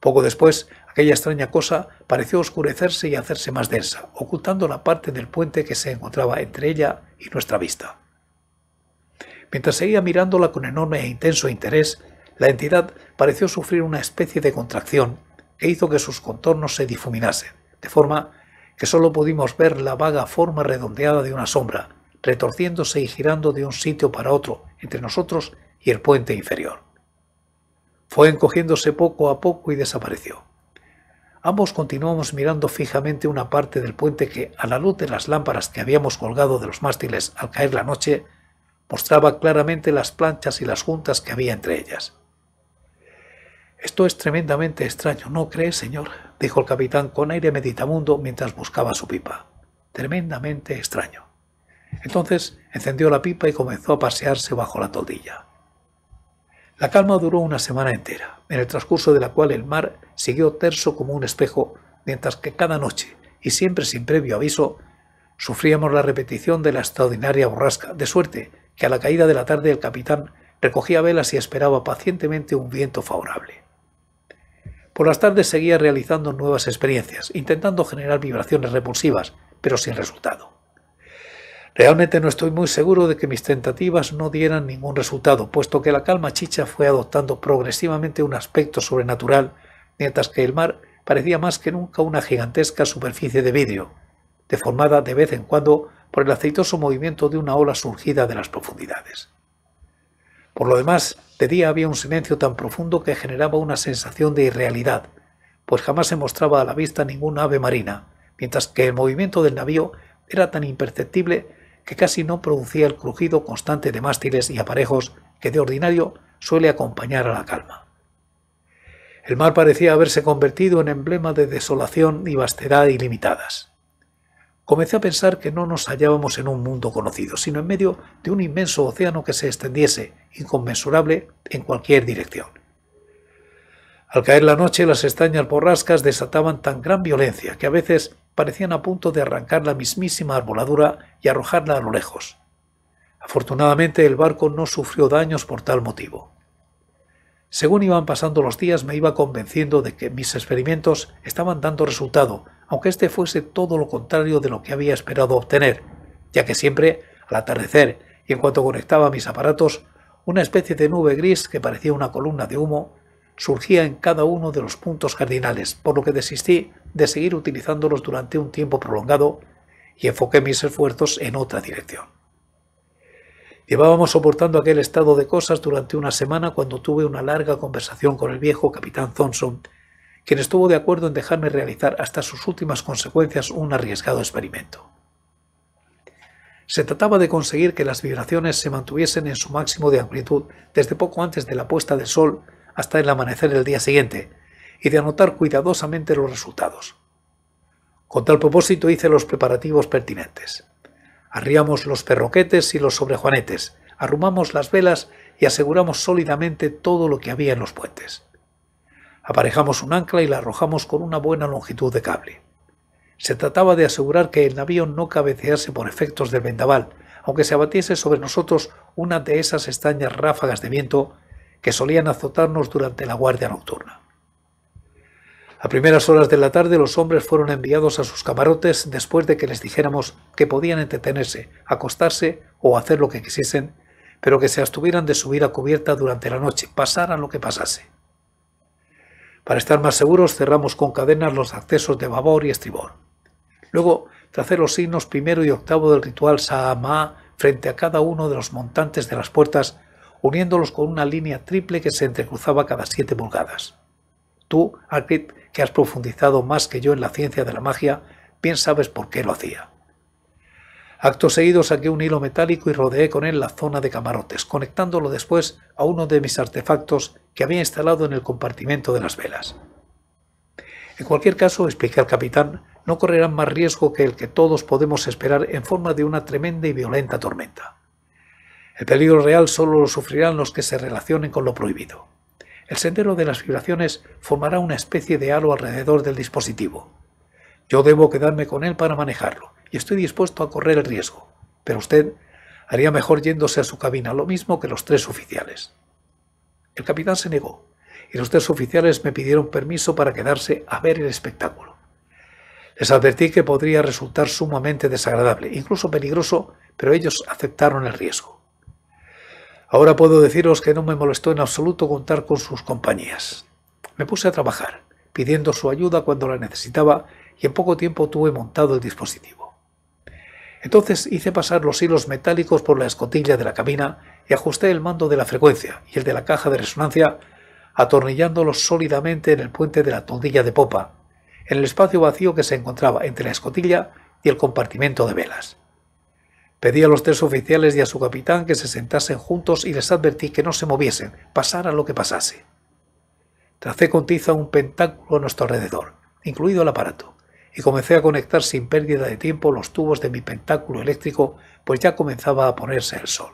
Speaker 1: Poco después, aquella extraña cosa pareció oscurecerse y hacerse más densa, ocultando la parte del puente que se encontraba entre ella y nuestra vista. Mientras seguía mirándola con enorme e intenso interés, la entidad pareció sufrir una especie de contracción que hizo que sus contornos se difuminasen, de forma que solo pudimos ver la vaga forma redondeada de una sombra, retorciéndose y girando de un sitio para otro entre nosotros y el puente inferior. Fue encogiéndose poco a poco y desapareció. Ambos continuamos mirando fijamente una parte del puente que, a la luz de las lámparas que habíamos colgado de los mástiles al caer la noche, mostraba claramente las planchas y las juntas que había entre ellas. Esto es tremendamente extraño, ¿no crees, señor? dijo el capitán con aire meditabundo mientras buscaba su pipa. Tremendamente extraño. Entonces encendió la pipa y comenzó a pasearse bajo la toldilla. La calma duró una semana entera, en el transcurso de la cual el mar siguió terso como un espejo, mientras que cada noche, y siempre sin previo aviso, sufríamos la repetición de la extraordinaria borrasca, de suerte que a la caída de la tarde el capitán recogía velas y esperaba pacientemente un viento favorable. Por las tardes seguía realizando nuevas experiencias, intentando generar vibraciones repulsivas, pero sin resultado. Realmente no estoy muy seguro de que mis tentativas no dieran ningún resultado, puesto que la calma chicha fue adoptando progresivamente un aspecto sobrenatural, mientras que el mar parecía más que nunca una gigantesca superficie de vidrio, deformada de vez en cuando por el aceitoso movimiento de una ola surgida de las profundidades. Por lo demás, de día había un silencio tan profundo que generaba una sensación de irrealidad, pues jamás se mostraba a la vista ningún ave marina, mientras que el movimiento del navío era tan imperceptible que casi no producía el crujido constante de mástiles y aparejos que de ordinario suele acompañar a la calma. El mar parecía haberse convertido en emblema de desolación y vastedad ilimitadas. Comencé a pensar que no nos hallábamos en un mundo conocido, sino en medio de un inmenso océano que se extendiese, inconmensurable, en cualquier dirección. Al caer la noche, las estañas borrascas desataban tan gran violencia que a veces parecían a punto de arrancar la mismísima arboladura y arrojarla a lo lejos. Afortunadamente, el barco no sufrió daños por tal motivo. Según iban pasando los días, me iba convenciendo de que mis experimentos estaban dando resultado, aunque este fuese todo lo contrario de lo que había esperado obtener, ya que siempre, al atardecer y en cuanto conectaba mis aparatos, una especie de nube gris que parecía una columna de humo surgía en cada uno de los puntos cardinales, por lo que desistí de seguir utilizándolos durante un tiempo prolongado y enfoqué mis esfuerzos en otra dirección. Llevábamos soportando aquel estado de cosas durante una semana cuando tuve una larga conversación con el viejo capitán Thompson, quien estuvo de acuerdo en dejarme realizar hasta sus últimas consecuencias un arriesgado experimento. Se trataba de conseguir que las vibraciones se mantuviesen en su máximo de amplitud desde poco antes de la puesta del sol hasta el amanecer del día siguiente y de anotar cuidadosamente los resultados. Con tal propósito hice los preparativos pertinentes. Arriamos los perroquetes y los sobrejuanetes, arrumamos las velas y aseguramos sólidamente todo lo que había en los puentes. Aparejamos un ancla y la arrojamos con una buena longitud de cable. Se trataba de asegurar que el navío no cabecease por efectos del vendaval, aunque se abatiese sobre nosotros una de esas extrañas ráfagas de viento que solían azotarnos durante la guardia nocturna. A primeras horas de la tarde los hombres fueron enviados a sus camarotes después de que les dijéramos que podían entretenerse, acostarse o hacer lo que quisiesen, pero que se abstuvieran de subir a cubierta durante la noche, pasaran lo que pasase. Para estar más seguros cerramos con cadenas los accesos de babor y estribor. Luego tracé los signos primero y octavo del ritual Sahamá frente a cada uno de los montantes de las puertas uniéndolos con una línea triple que se entrecruzaba cada siete pulgadas. Tú, Hagrid, que has profundizado más que yo en la ciencia de la magia, bien sabes por qué lo hacía. Acto seguido saqué un hilo metálico y rodeé con él la zona de camarotes, conectándolo después a uno de mis artefactos que había instalado en el compartimento de las velas. En cualquier caso, expliqué al capitán, no correrán más riesgo que el que todos podemos esperar en forma de una tremenda y violenta tormenta. El peligro real solo lo sufrirán los que se relacionen con lo prohibido. El sendero de las vibraciones formará una especie de halo alrededor del dispositivo. Yo debo quedarme con él para manejarlo, y estoy dispuesto a correr el riesgo. Pero usted haría mejor yéndose a su cabina, lo mismo que los tres oficiales. El capitán se negó, y los tres oficiales me pidieron permiso para quedarse a ver el espectáculo. Les advertí que podría resultar sumamente desagradable, incluso peligroso, pero ellos aceptaron el riesgo. Ahora puedo deciros que no me molestó en absoluto contar con sus compañías. Me puse a trabajar, pidiendo su ayuda cuando la necesitaba y en poco tiempo tuve montado el dispositivo. Entonces hice pasar los hilos metálicos por la escotilla de la cabina y ajusté el mando de la frecuencia y el de la caja de resonancia, atornillándolos sólidamente en el puente de la toldilla de popa, en el espacio vacío que se encontraba entre la escotilla y el compartimento de velas. Pedí a los tres oficiales y a su capitán que se sentasen juntos y les advertí que no se moviesen, pasara lo que pasase. Tracé con tiza un pentáculo a nuestro alrededor, incluido el aparato, y comencé a conectar sin pérdida de tiempo los tubos de mi pentáculo eléctrico, pues ya comenzaba a ponerse el sol.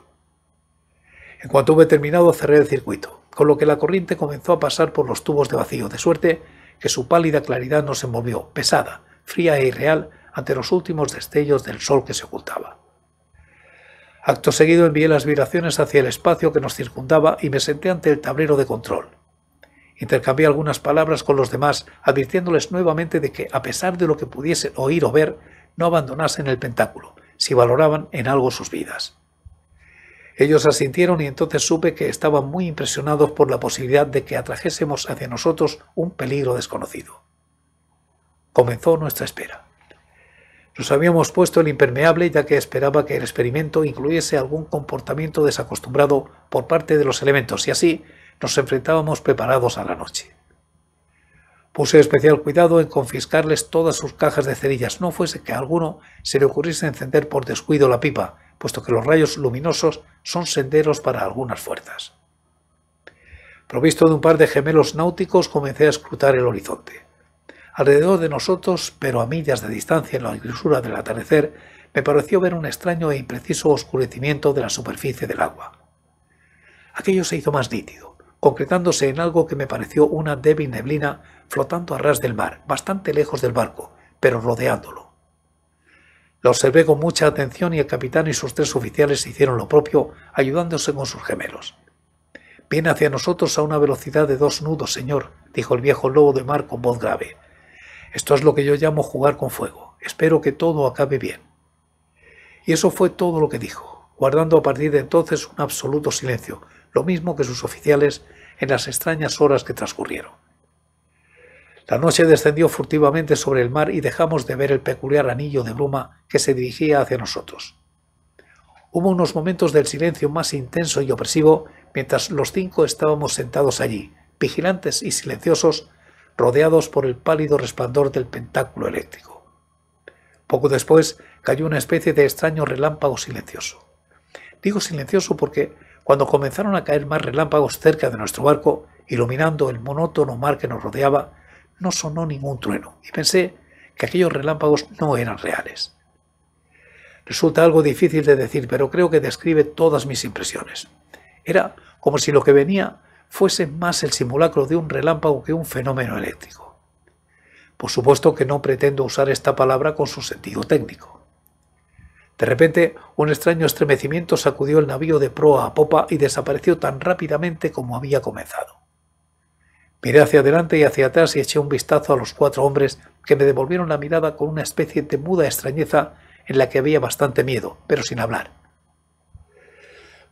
Speaker 1: En cuanto hube terminado cerré el circuito, con lo que la corriente comenzó a pasar por los tubos de vacío, de suerte que su pálida claridad no se movió pesada, fría e irreal, ante los últimos destellos del sol que se ocultaba. Acto seguido envié las vibraciones hacia el espacio que nos circundaba y me senté ante el tablero de control. Intercambié algunas palabras con los demás, advirtiéndoles nuevamente de que, a pesar de lo que pudiesen oír o ver, no abandonasen el pentáculo, si valoraban en algo sus vidas. Ellos asintieron y entonces supe que estaban muy impresionados por la posibilidad de que atrajésemos hacia nosotros un peligro desconocido. Comenzó nuestra espera. Nos habíamos puesto el impermeable ya que esperaba que el experimento incluyese algún comportamiento desacostumbrado por parte de los elementos y así nos enfrentábamos preparados a la noche. Puse especial cuidado en confiscarles todas sus cajas de cerillas, no fuese que a alguno se le ocurriese encender por descuido la pipa, puesto que los rayos luminosos son senderos para algunas fuerzas. Provisto de un par de gemelos náuticos comencé a escrutar el horizonte. Alrededor de nosotros, pero a millas de distancia en la grisura del atardecer, me pareció ver un extraño e impreciso oscurecimiento de la superficie del agua. Aquello se hizo más nítido, concretándose en algo que me pareció una débil neblina flotando a ras del mar, bastante lejos del barco, pero rodeándolo. Lo observé con mucha atención y el capitán y sus tres oficiales hicieron lo propio, ayudándose con sus gemelos. Viene hacia nosotros a una velocidad de dos nudos, señor, dijo el viejo lobo de mar con voz grave. Esto es lo que yo llamo jugar con fuego. Espero que todo acabe bien. Y eso fue todo lo que dijo, guardando a partir de entonces un absoluto silencio, lo mismo que sus oficiales en las extrañas horas que transcurrieron. La noche descendió furtivamente sobre el mar y dejamos de ver el peculiar anillo de bruma que se dirigía hacia nosotros. Hubo unos momentos del silencio más intenso y opresivo mientras los cinco estábamos sentados allí, vigilantes y silenciosos, rodeados por el pálido resplandor del pentáculo eléctrico. Poco después cayó una especie de extraño relámpago silencioso. Digo silencioso porque cuando comenzaron a caer más relámpagos cerca de nuestro barco, iluminando el monótono mar que nos rodeaba, no sonó ningún trueno y pensé que aquellos relámpagos no eran reales. Resulta algo difícil de decir, pero creo que describe todas mis impresiones. Era como si lo que venía fuese más el simulacro de un relámpago que un fenómeno eléctrico. Por supuesto que no pretendo usar esta palabra con su sentido técnico. De repente, un extraño estremecimiento sacudió el navío de proa a popa y desapareció tan rápidamente como había comenzado. Miré hacia adelante y hacia atrás y eché un vistazo a los cuatro hombres que me devolvieron la mirada con una especie de muda extrañeza en la que había bastante miedo, pero sin hablar.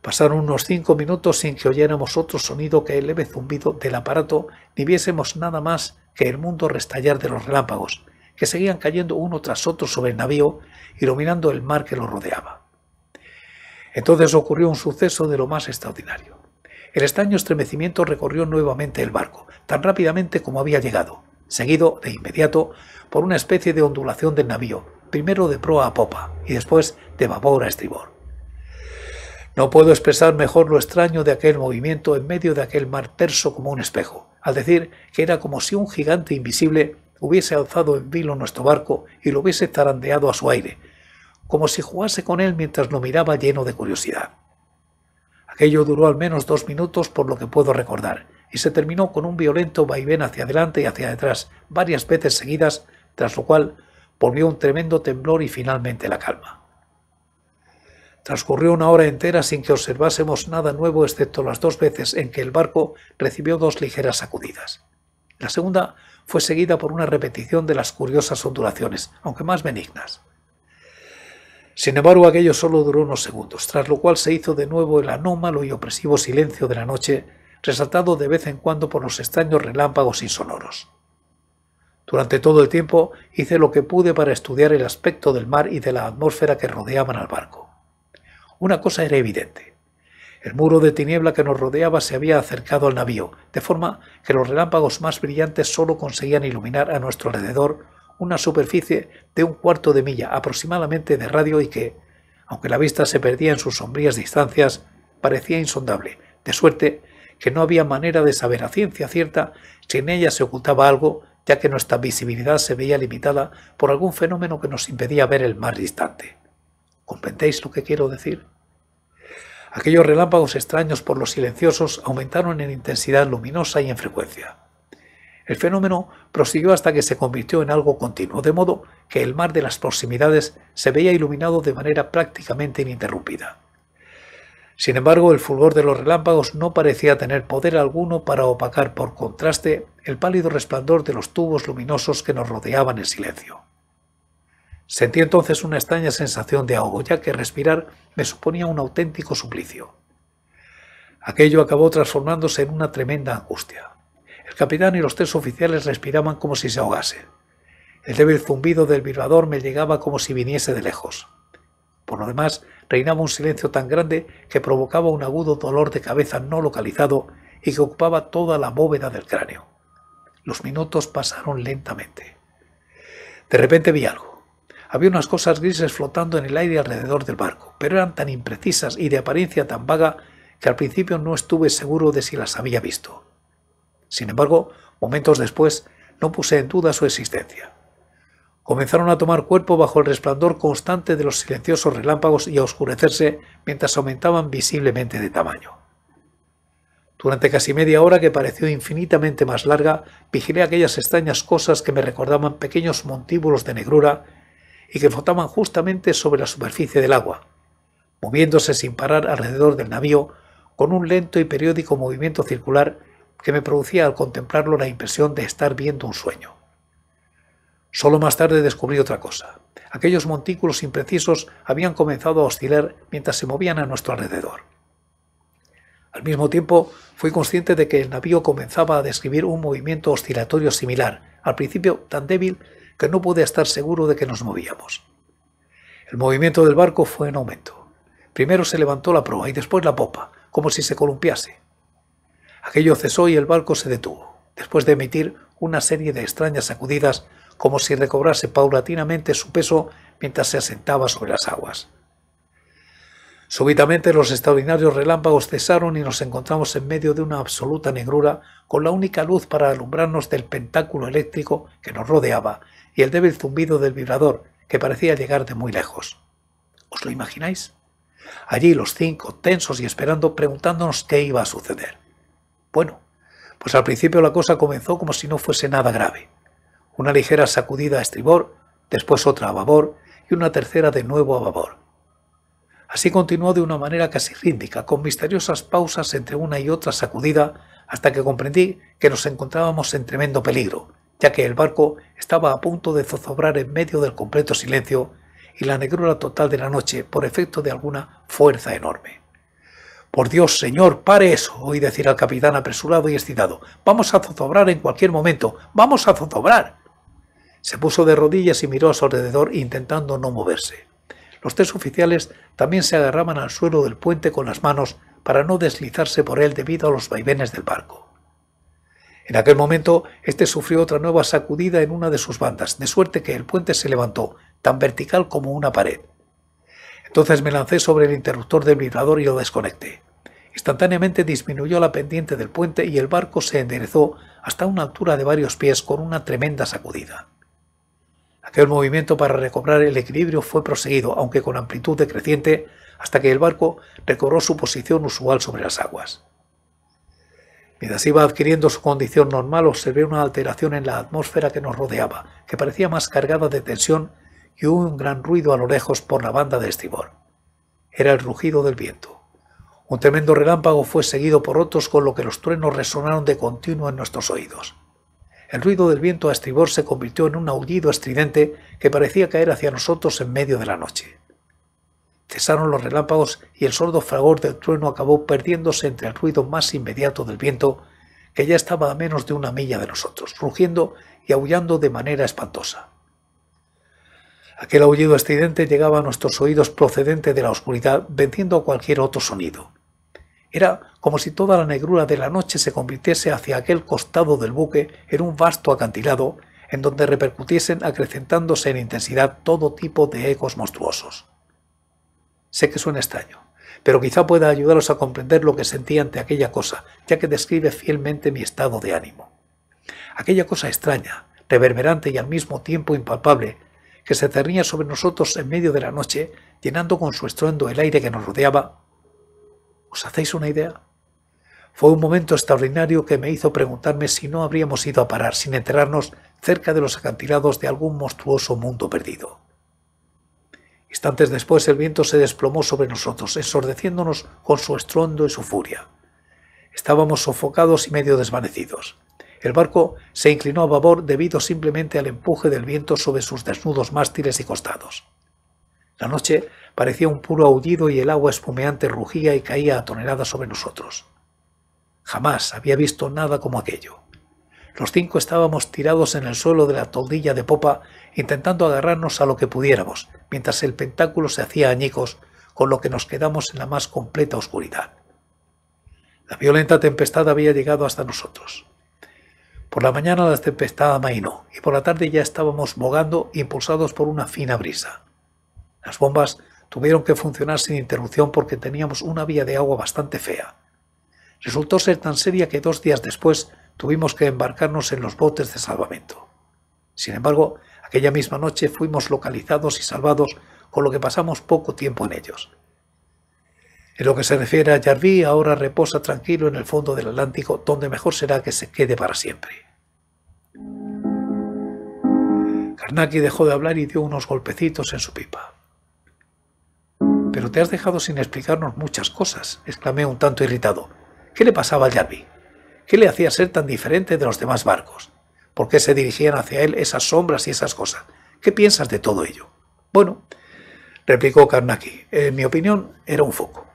Speaker 1: Pasaron unos cinco minutos sin que oyéramos otro sonido que el leve zumbido del aparato, ni viésemos nada más que el mundo restallar de los relámpagos, que seguían cayendo uno tras otro sobre el navío, iluminando el mar que lo rodeaba. Entonces ocurrió un suceso de lo más extraordinario. El extraño estremecimiento recorrió nuevamente el barco, tan rápidamente como había llegado, seguido de inmediato por una especie de ondulación del navío, primero de proa a popa y después de vapor a estribor. No puedo expresar mejor lo extraño de aquel movimiento en medio de aquel mar terso como un espejo, al decir que era como si un gigante invisible hubiese alzado en vilo nuestro barco y lo hubiese tarandeado a su aire, como si jugase con él mientras lo miraba lleno de curiosidad. Aquello duró al menos dos minutos por lo que puedo recordar, y se terminó con un violento vaivén hacia adelante y hacia detrás, varias veces seguidas, tras lo cual volvió un tremendo temblor y finalmente la calma. Transcurrió una hora entera sin que observásemos nada nuevo excepto las dos veces en que el barco recibió dos ligeras sacudidas. La segunda fue seguida por una repetición de las curiosas ondulaciones, aunque más benignas. Sin embargo, aquello solo duró unos segundos, tras lo cual se hizo de nuevo el anómalo y opresivo silencio de la noche, resaltado de vez en cuando por los extraños relámpagos insonoros. Durante todo el tiempo hice lo que pude para estudiar el aspecto del mar y de la atmósfera que rodeaban al barco. Una cosa era evidente. El muro de tiniebla que nos rodeaba se había acercado al navío, de forma que los relámpagos más brillantes solo conseguían iluminar a nuestro alrededor una superficie de un cuarto de milla aproximadamente de radio y que, aunque la vista se perdía en sus sombrías distancias, parecía insondable, de suerte que no había manera de saber a ciencia cierta si en ella se ocultaba algo, ya que nuestra visibilidad se veía limitada por algún fenómeno que nos impedía ver el mar distante. ¿Comprendéis lo que quiero decir? Aquellos relámpagos extraños por los silenciosos aumentaron en intensidad luminosa y en frecuencia. El fenómeno prosiguió hasta que se convirtió en algo continuo, de modo que el mar de las proximidades se veía iluminado de manera prácticamente ininterrumpida. Sin embargo, el fulgor de los relámpagos no parecía tener poder alguno para opacar por contraste el pálido resplandor de los tubos luminosos que nos rodeaban en silencio. Sentí entonces una extraña sensación de ahogo, ya que respirar me suponía un auténtico suplicio. Aquello acabó transformándose en una tremenda angustia. El capitán y los tres oficiales respiraban como si se ahogase. El débil zumbido del vibrador me llegaba como si viniese de lejos. Por lo demás, reinaba un silencio tan grande que provocaba un agudo dolor de cabeza no localizado y que ocupaba toda la bóveda del cráneo. Los minutos pasaron lentamente. De repente vi algo había unas cosas grises flotando en el aire alrededor del barco, pero eran tan imprecisas y de apariencia tan vaga que al principio no estuve seguro de si las había visto. Sin embargo, momentos después, no puse en duda su existencia. Comenzaron a tomar cuerpo bajo el resplandor constante de los silenciosos relámpagos y a oscurecerse mientras aumentaban visiblemente de tamaño. Durante casi media hora, que pareció infinitamente más larga, vigilé aquellas extrañas cosas que me recordaban pequeños montíbulos de negrura y que flotaban justamente sobre la superficie del agua, moviéndose sin parar alrededor del navío con un lento y periódico movimiento circular que me producía al contemplarlo la impresión de estar viendo un sueño. Solo más tarde descubrí otra cosa. Aquellos montículos imprecisos habían comenzado a oscilar mientras se movían a nuestro alrededor. Al mismo tiempo, fui consciente de que el navío comenzaba a describir un movimiento oscilatorio similar, al principio tan débil que no pude estar seguro de que nos movíamos. El movimiento del barco fue en aumento. Primero se levantó la proa y después la popa, como si se columpiase. Aquello cesó y el barco se detuvo, después de emitir una serie de extrañas sacudidas, como si recobrase paulatinamente su peso mientras se asentaba sobre las aguas. Súbitamente los extraordinarios relámpagos cesaron y nos encontramos en medio de una absoluta negrura, con la única luz para alumbrarnos del pentáculo eléctrico que nos rodeaba y el débil zumbido del vibrador que parecía llegar de muy lejos. ¿Os lo imagináis? Allí los cinco, tensos y esperando, preguntándonos qué iba a suceder. Bueno, pues al principio la cosa comenzó como si no fuese nada grave. Una ligera sacudida a estribor, después otra a babor y una tercera de nuevo a babor. Así continuó de una manera casi ríndica, con misteriosas pausas entre una y otra sacudida, hasta que comprendí que nos encontrábamos en tremendo peligro, ya que el barco estaba a punto de zozobrar en medio del completo silencio y la negrura total de la noche por efecto de alguna fuerza enorme. Por Dios, señor, pare eso, oí decir al capitán apresurado y excitado. Vamos a zozobrar en cualquier momento, vamos a zozobrar. Se puso de rodillas y miró a su alrededor intentando no moverse. Los tres oficiales también se agarraban al suelo del puente con las manos para no deslizarse por él debido a los vaivenes del barco. En aquel momento, este sufrió otra nueva sacudida en una de sus bandas, de suerte que el puente se levantó, tan vertical como una pared. Entonces me lancé sobre el interruptor del vibrador y lo desconecté. Instantáneamente disminuyó la pendiente del puente y el barco se enderezó hasta una altura de varios pies con una tremenda sacudida. Aquel movimiento para recobrar el equilibrio fue proseguido, aunque con amplitud decreciente, hasta que el barco recobró su posición usual sobre las aguas. Mientras iba adquiriendo su condición normal, observé una alteración en la atmósfera que nos rodeaba, que parecía más cargada de tensión y hubo un gran ruido a lo lejos por la banda de estribor. Era el rugido del viento. Un tremendo relámpago fue seguido por otros con lo que los truenos resonaron de continuo en nuestros oídos. El ruido del viento a estribor se convirtió en un aullido estridente que parecía caer hacia nosotros en medio de la noche. Cesaron los relámpagos y el sordo fragor del trueno acabó perdiéndose entre el ruido más inmediato del viento, que ya estaba a menos de una milla de nosotros, rugiendo y aullando de manera espantosa. Aquel aullido estridente llegaba a nuestros oídos procedente de la oscuridad, venciendo cualquier otro sonido. Era como si toda la negrura de la noche se convirtiese hacia aquel costado del buque en un vasto acantilado en donde repercutiesen acrecentándose en intensidad todo tipo de ecos monstruosos. Sé que suena extraño, pero quizá pueda ayudaros a comprender lo que sentí ante aquella cosa, ya que describe fielmente mi estado de ánimo. Aquella cosa extraña, reverberante y al mismo tiempo impalpable, que se cernía sobre nosotros en medio de la noche, llenando con su estruendo el aire que nos rodeaba. ¿Os hacéis una idea? Fue un momento extraordinario que me hizo preguntarme si no habríamos ido a parar, sin enterarnos, cerca de los acantilados de algún monstruoso mundo perdido. Instantes después el viento se desplomó sobre nosotros, ensordeciéndonos con su estrondo y su furia. Estábamos sofocados y medio desvanecidos. El barco se inclinó a babor debido simplemente al empuje del viento sobre sus desnudos mástiles y costados. La noche parecía un puro aullido y el agua espumeante rugía y caía a toneladas sobre nosotros. Jamás había visto nada como aquello. Los cinco estábamos tirados en el suelo de la toldilla de popa intentando agarrarnos a lo que pudiéramos, mientras el pentáculo se hacía añicos, con lo que nos quedamos en la más completa oscuridad. La violenta tempestad había llegado hasta nosotros. Por la mañana la tempestad amainó y por la tarde ya estábamos bogando impulsados por una fina brisa. Las bombas tuvieron que funcionar sin interrupción porque teníamos una vía de agua bastante fea. Resultó ser tan seria que dos días después tuvimos que embarcarnos en los botes de salvamento. Sin embargo, Aquella misma noche fuimos localizados y salvados, con lo que pasamos poco tiempo en ellos. En lo que se refiere a Jarvi, ahora reposa tranquilo en el fondo del Atlántico, donde mejor será que se quede para siempre. Karnaki dejó de hablar y dio unos golpecitos en su pipa. Pero te has dejado sin explicarnos muchas cosas, exclamé un tanto irritado. ¿Qué le pasaba a Jarvi? ¿Qué le hacía ser tan diferente de los demás barcos? por qué se dirigían hacia él esas sombras y esas cosas. ¿Qué piensas de todo ello? Bueno, replicó karnaki en mi opinión era un foco.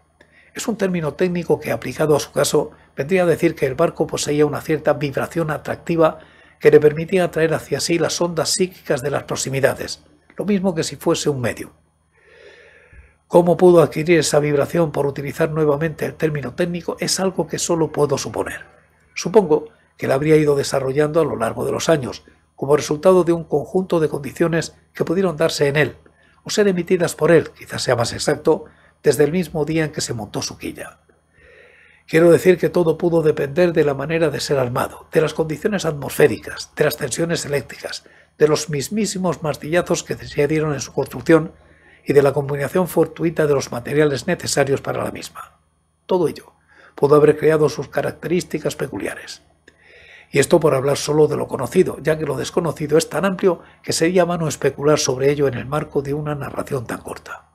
Speaker 1: Es un término técnico que aplicado a su caso vendría a decir que el barco poseía una cierta vibración atractiva que le permitía atraer hacia sí las ondas psíquicas de las proximidades, lo mismo que si fuese un medio. Cómo pudo adquirir esa vibración por utilizar nuevamente el término técnico es algo que solo puedo suponer. Supongo que la habría ido desarrollando a lo largo de los años, como resultado de un conjunto de condiciones que pudieron darse en él, o ser emitidas por él, quizás sea más exacto, desde el mismo día en que se montó su quilla. Quiero decir que todo pudo depender de la manera de ser armado, de las condiciones atmosféricas, de las tensiones eléctricas, de los mismísimos martillazos que se dieron en su construcción y de la combinación fortuita de los materiales necesarios para la misma. Todo ello pudo haber creado sus características peculiares. Y esto por hablar solo de lo conocido, ya que lo desconocido es tan amplio que sería vano especular sobre ello en el marco de una narración tan corta.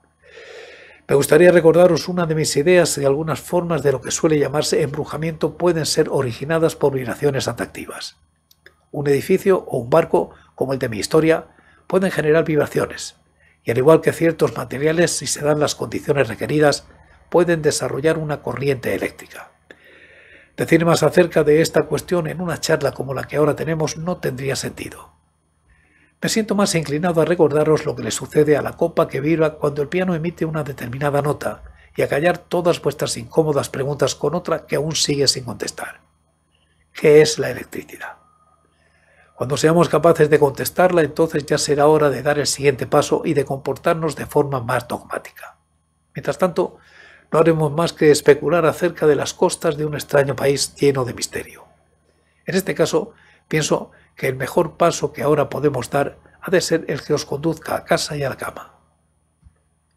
Speaker 1: Me gustaría recordaros una de mis ideas y algunas formas de lo que suele llamarse embrujamiento pueden ser originadas por vibraciones atractivas. Un edificio o un barco, como el de mi historia, pueden generar vibraciones, y al igual que ciertos materiales, si se dan las condiciones requeridas, pueden desarrollar una corriente eléctrica. Decir más acerca de esta cuestión en una charla como la que ahora tenemos no tendría sentido. Me siento más inclinado a recordaros lo que le sucede a la copa que vibra cuando el piano emite una determinada nota y a callar todas vuestras incómodas preguntas con otra que aún sigue sin contestar. ¿Qué es la electricidad? Cuando seamos capaces de contestarla, entonces ya será hora de dar el siguiente paso y de comportarnos de forma más dogmática. Mientras tanto, no haremos más que especular acerca de las costas de un extraño país lleno de misterio. En este caso, pienso que el mejor paso que ahora podemos dar ha de ser el que os conduzca a casa y a la cama.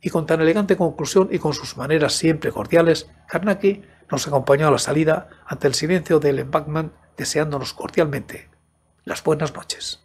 Speaker 1: Y con tan elegante conclusión y con sus maneras siempre cordiales, Carnacki nos acompañó a la salida ante el silencio del embankment deseándonos cordialmente las buenas noches.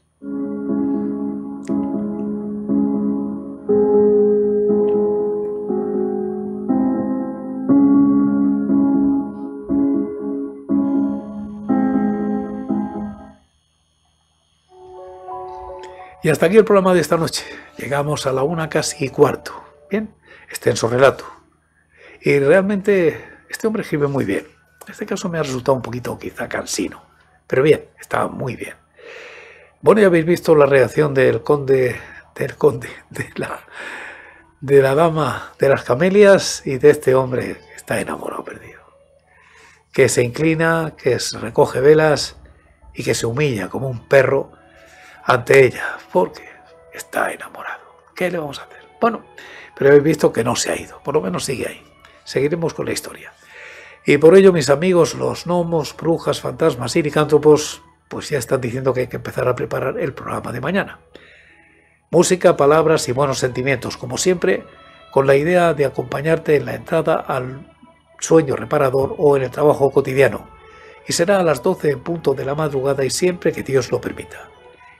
Speaker 1: Y hasta aquí el programa de esta noche. Llegamos a la una casi cuarto. Bien, extenso relato. Y realmente este hombre escribe muy bien. En este caso me ha resultado un poquito quizá cansino. Pero bien, está muy bien. Bueno, ya habéis visto la reacción del conde, del conde, de la, de la dama de las camelias y de este hombre que está enamorado perdido. Que se inclina, que recoge velas y que se humilla como un perro ante ella, porque está enamorado. ¿Qué le vamos a hacer? Bueno, pero habéis visto que no se ha ido, por lo menos sigue ahí. Seguiremos con la historia. Y por ello, mis amigos, los gnomos, brujas, fantasmas y licántropos, pues ya están diciendo que hay que empezar a preparar el programa de mañana. Música, palabras y buenos sentimientos, como siempre, con la idea de acompañarte en la entrada al sueño reparador o en el trabajo cotidiano. Y será a las 12 en punto de la madrugada y siempre que Dios lo permita.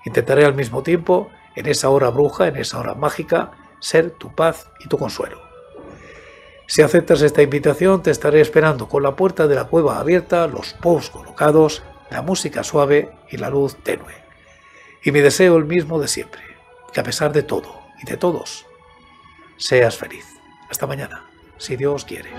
Speaker 1: Intentaré al mismo tiempo, en esa hora bruja, en esa hora mágica, ser tu paz y tu consuelo. Si aceptas esta invitación, te estaré esperando con la puerta de la cueva abierta, los posts colocados, la música suave y la luz tenue. Y mi deseo el mismo de siempre, que a pesar de todo y de todos, seas feliz. Hasta mañana, si Dios quiere.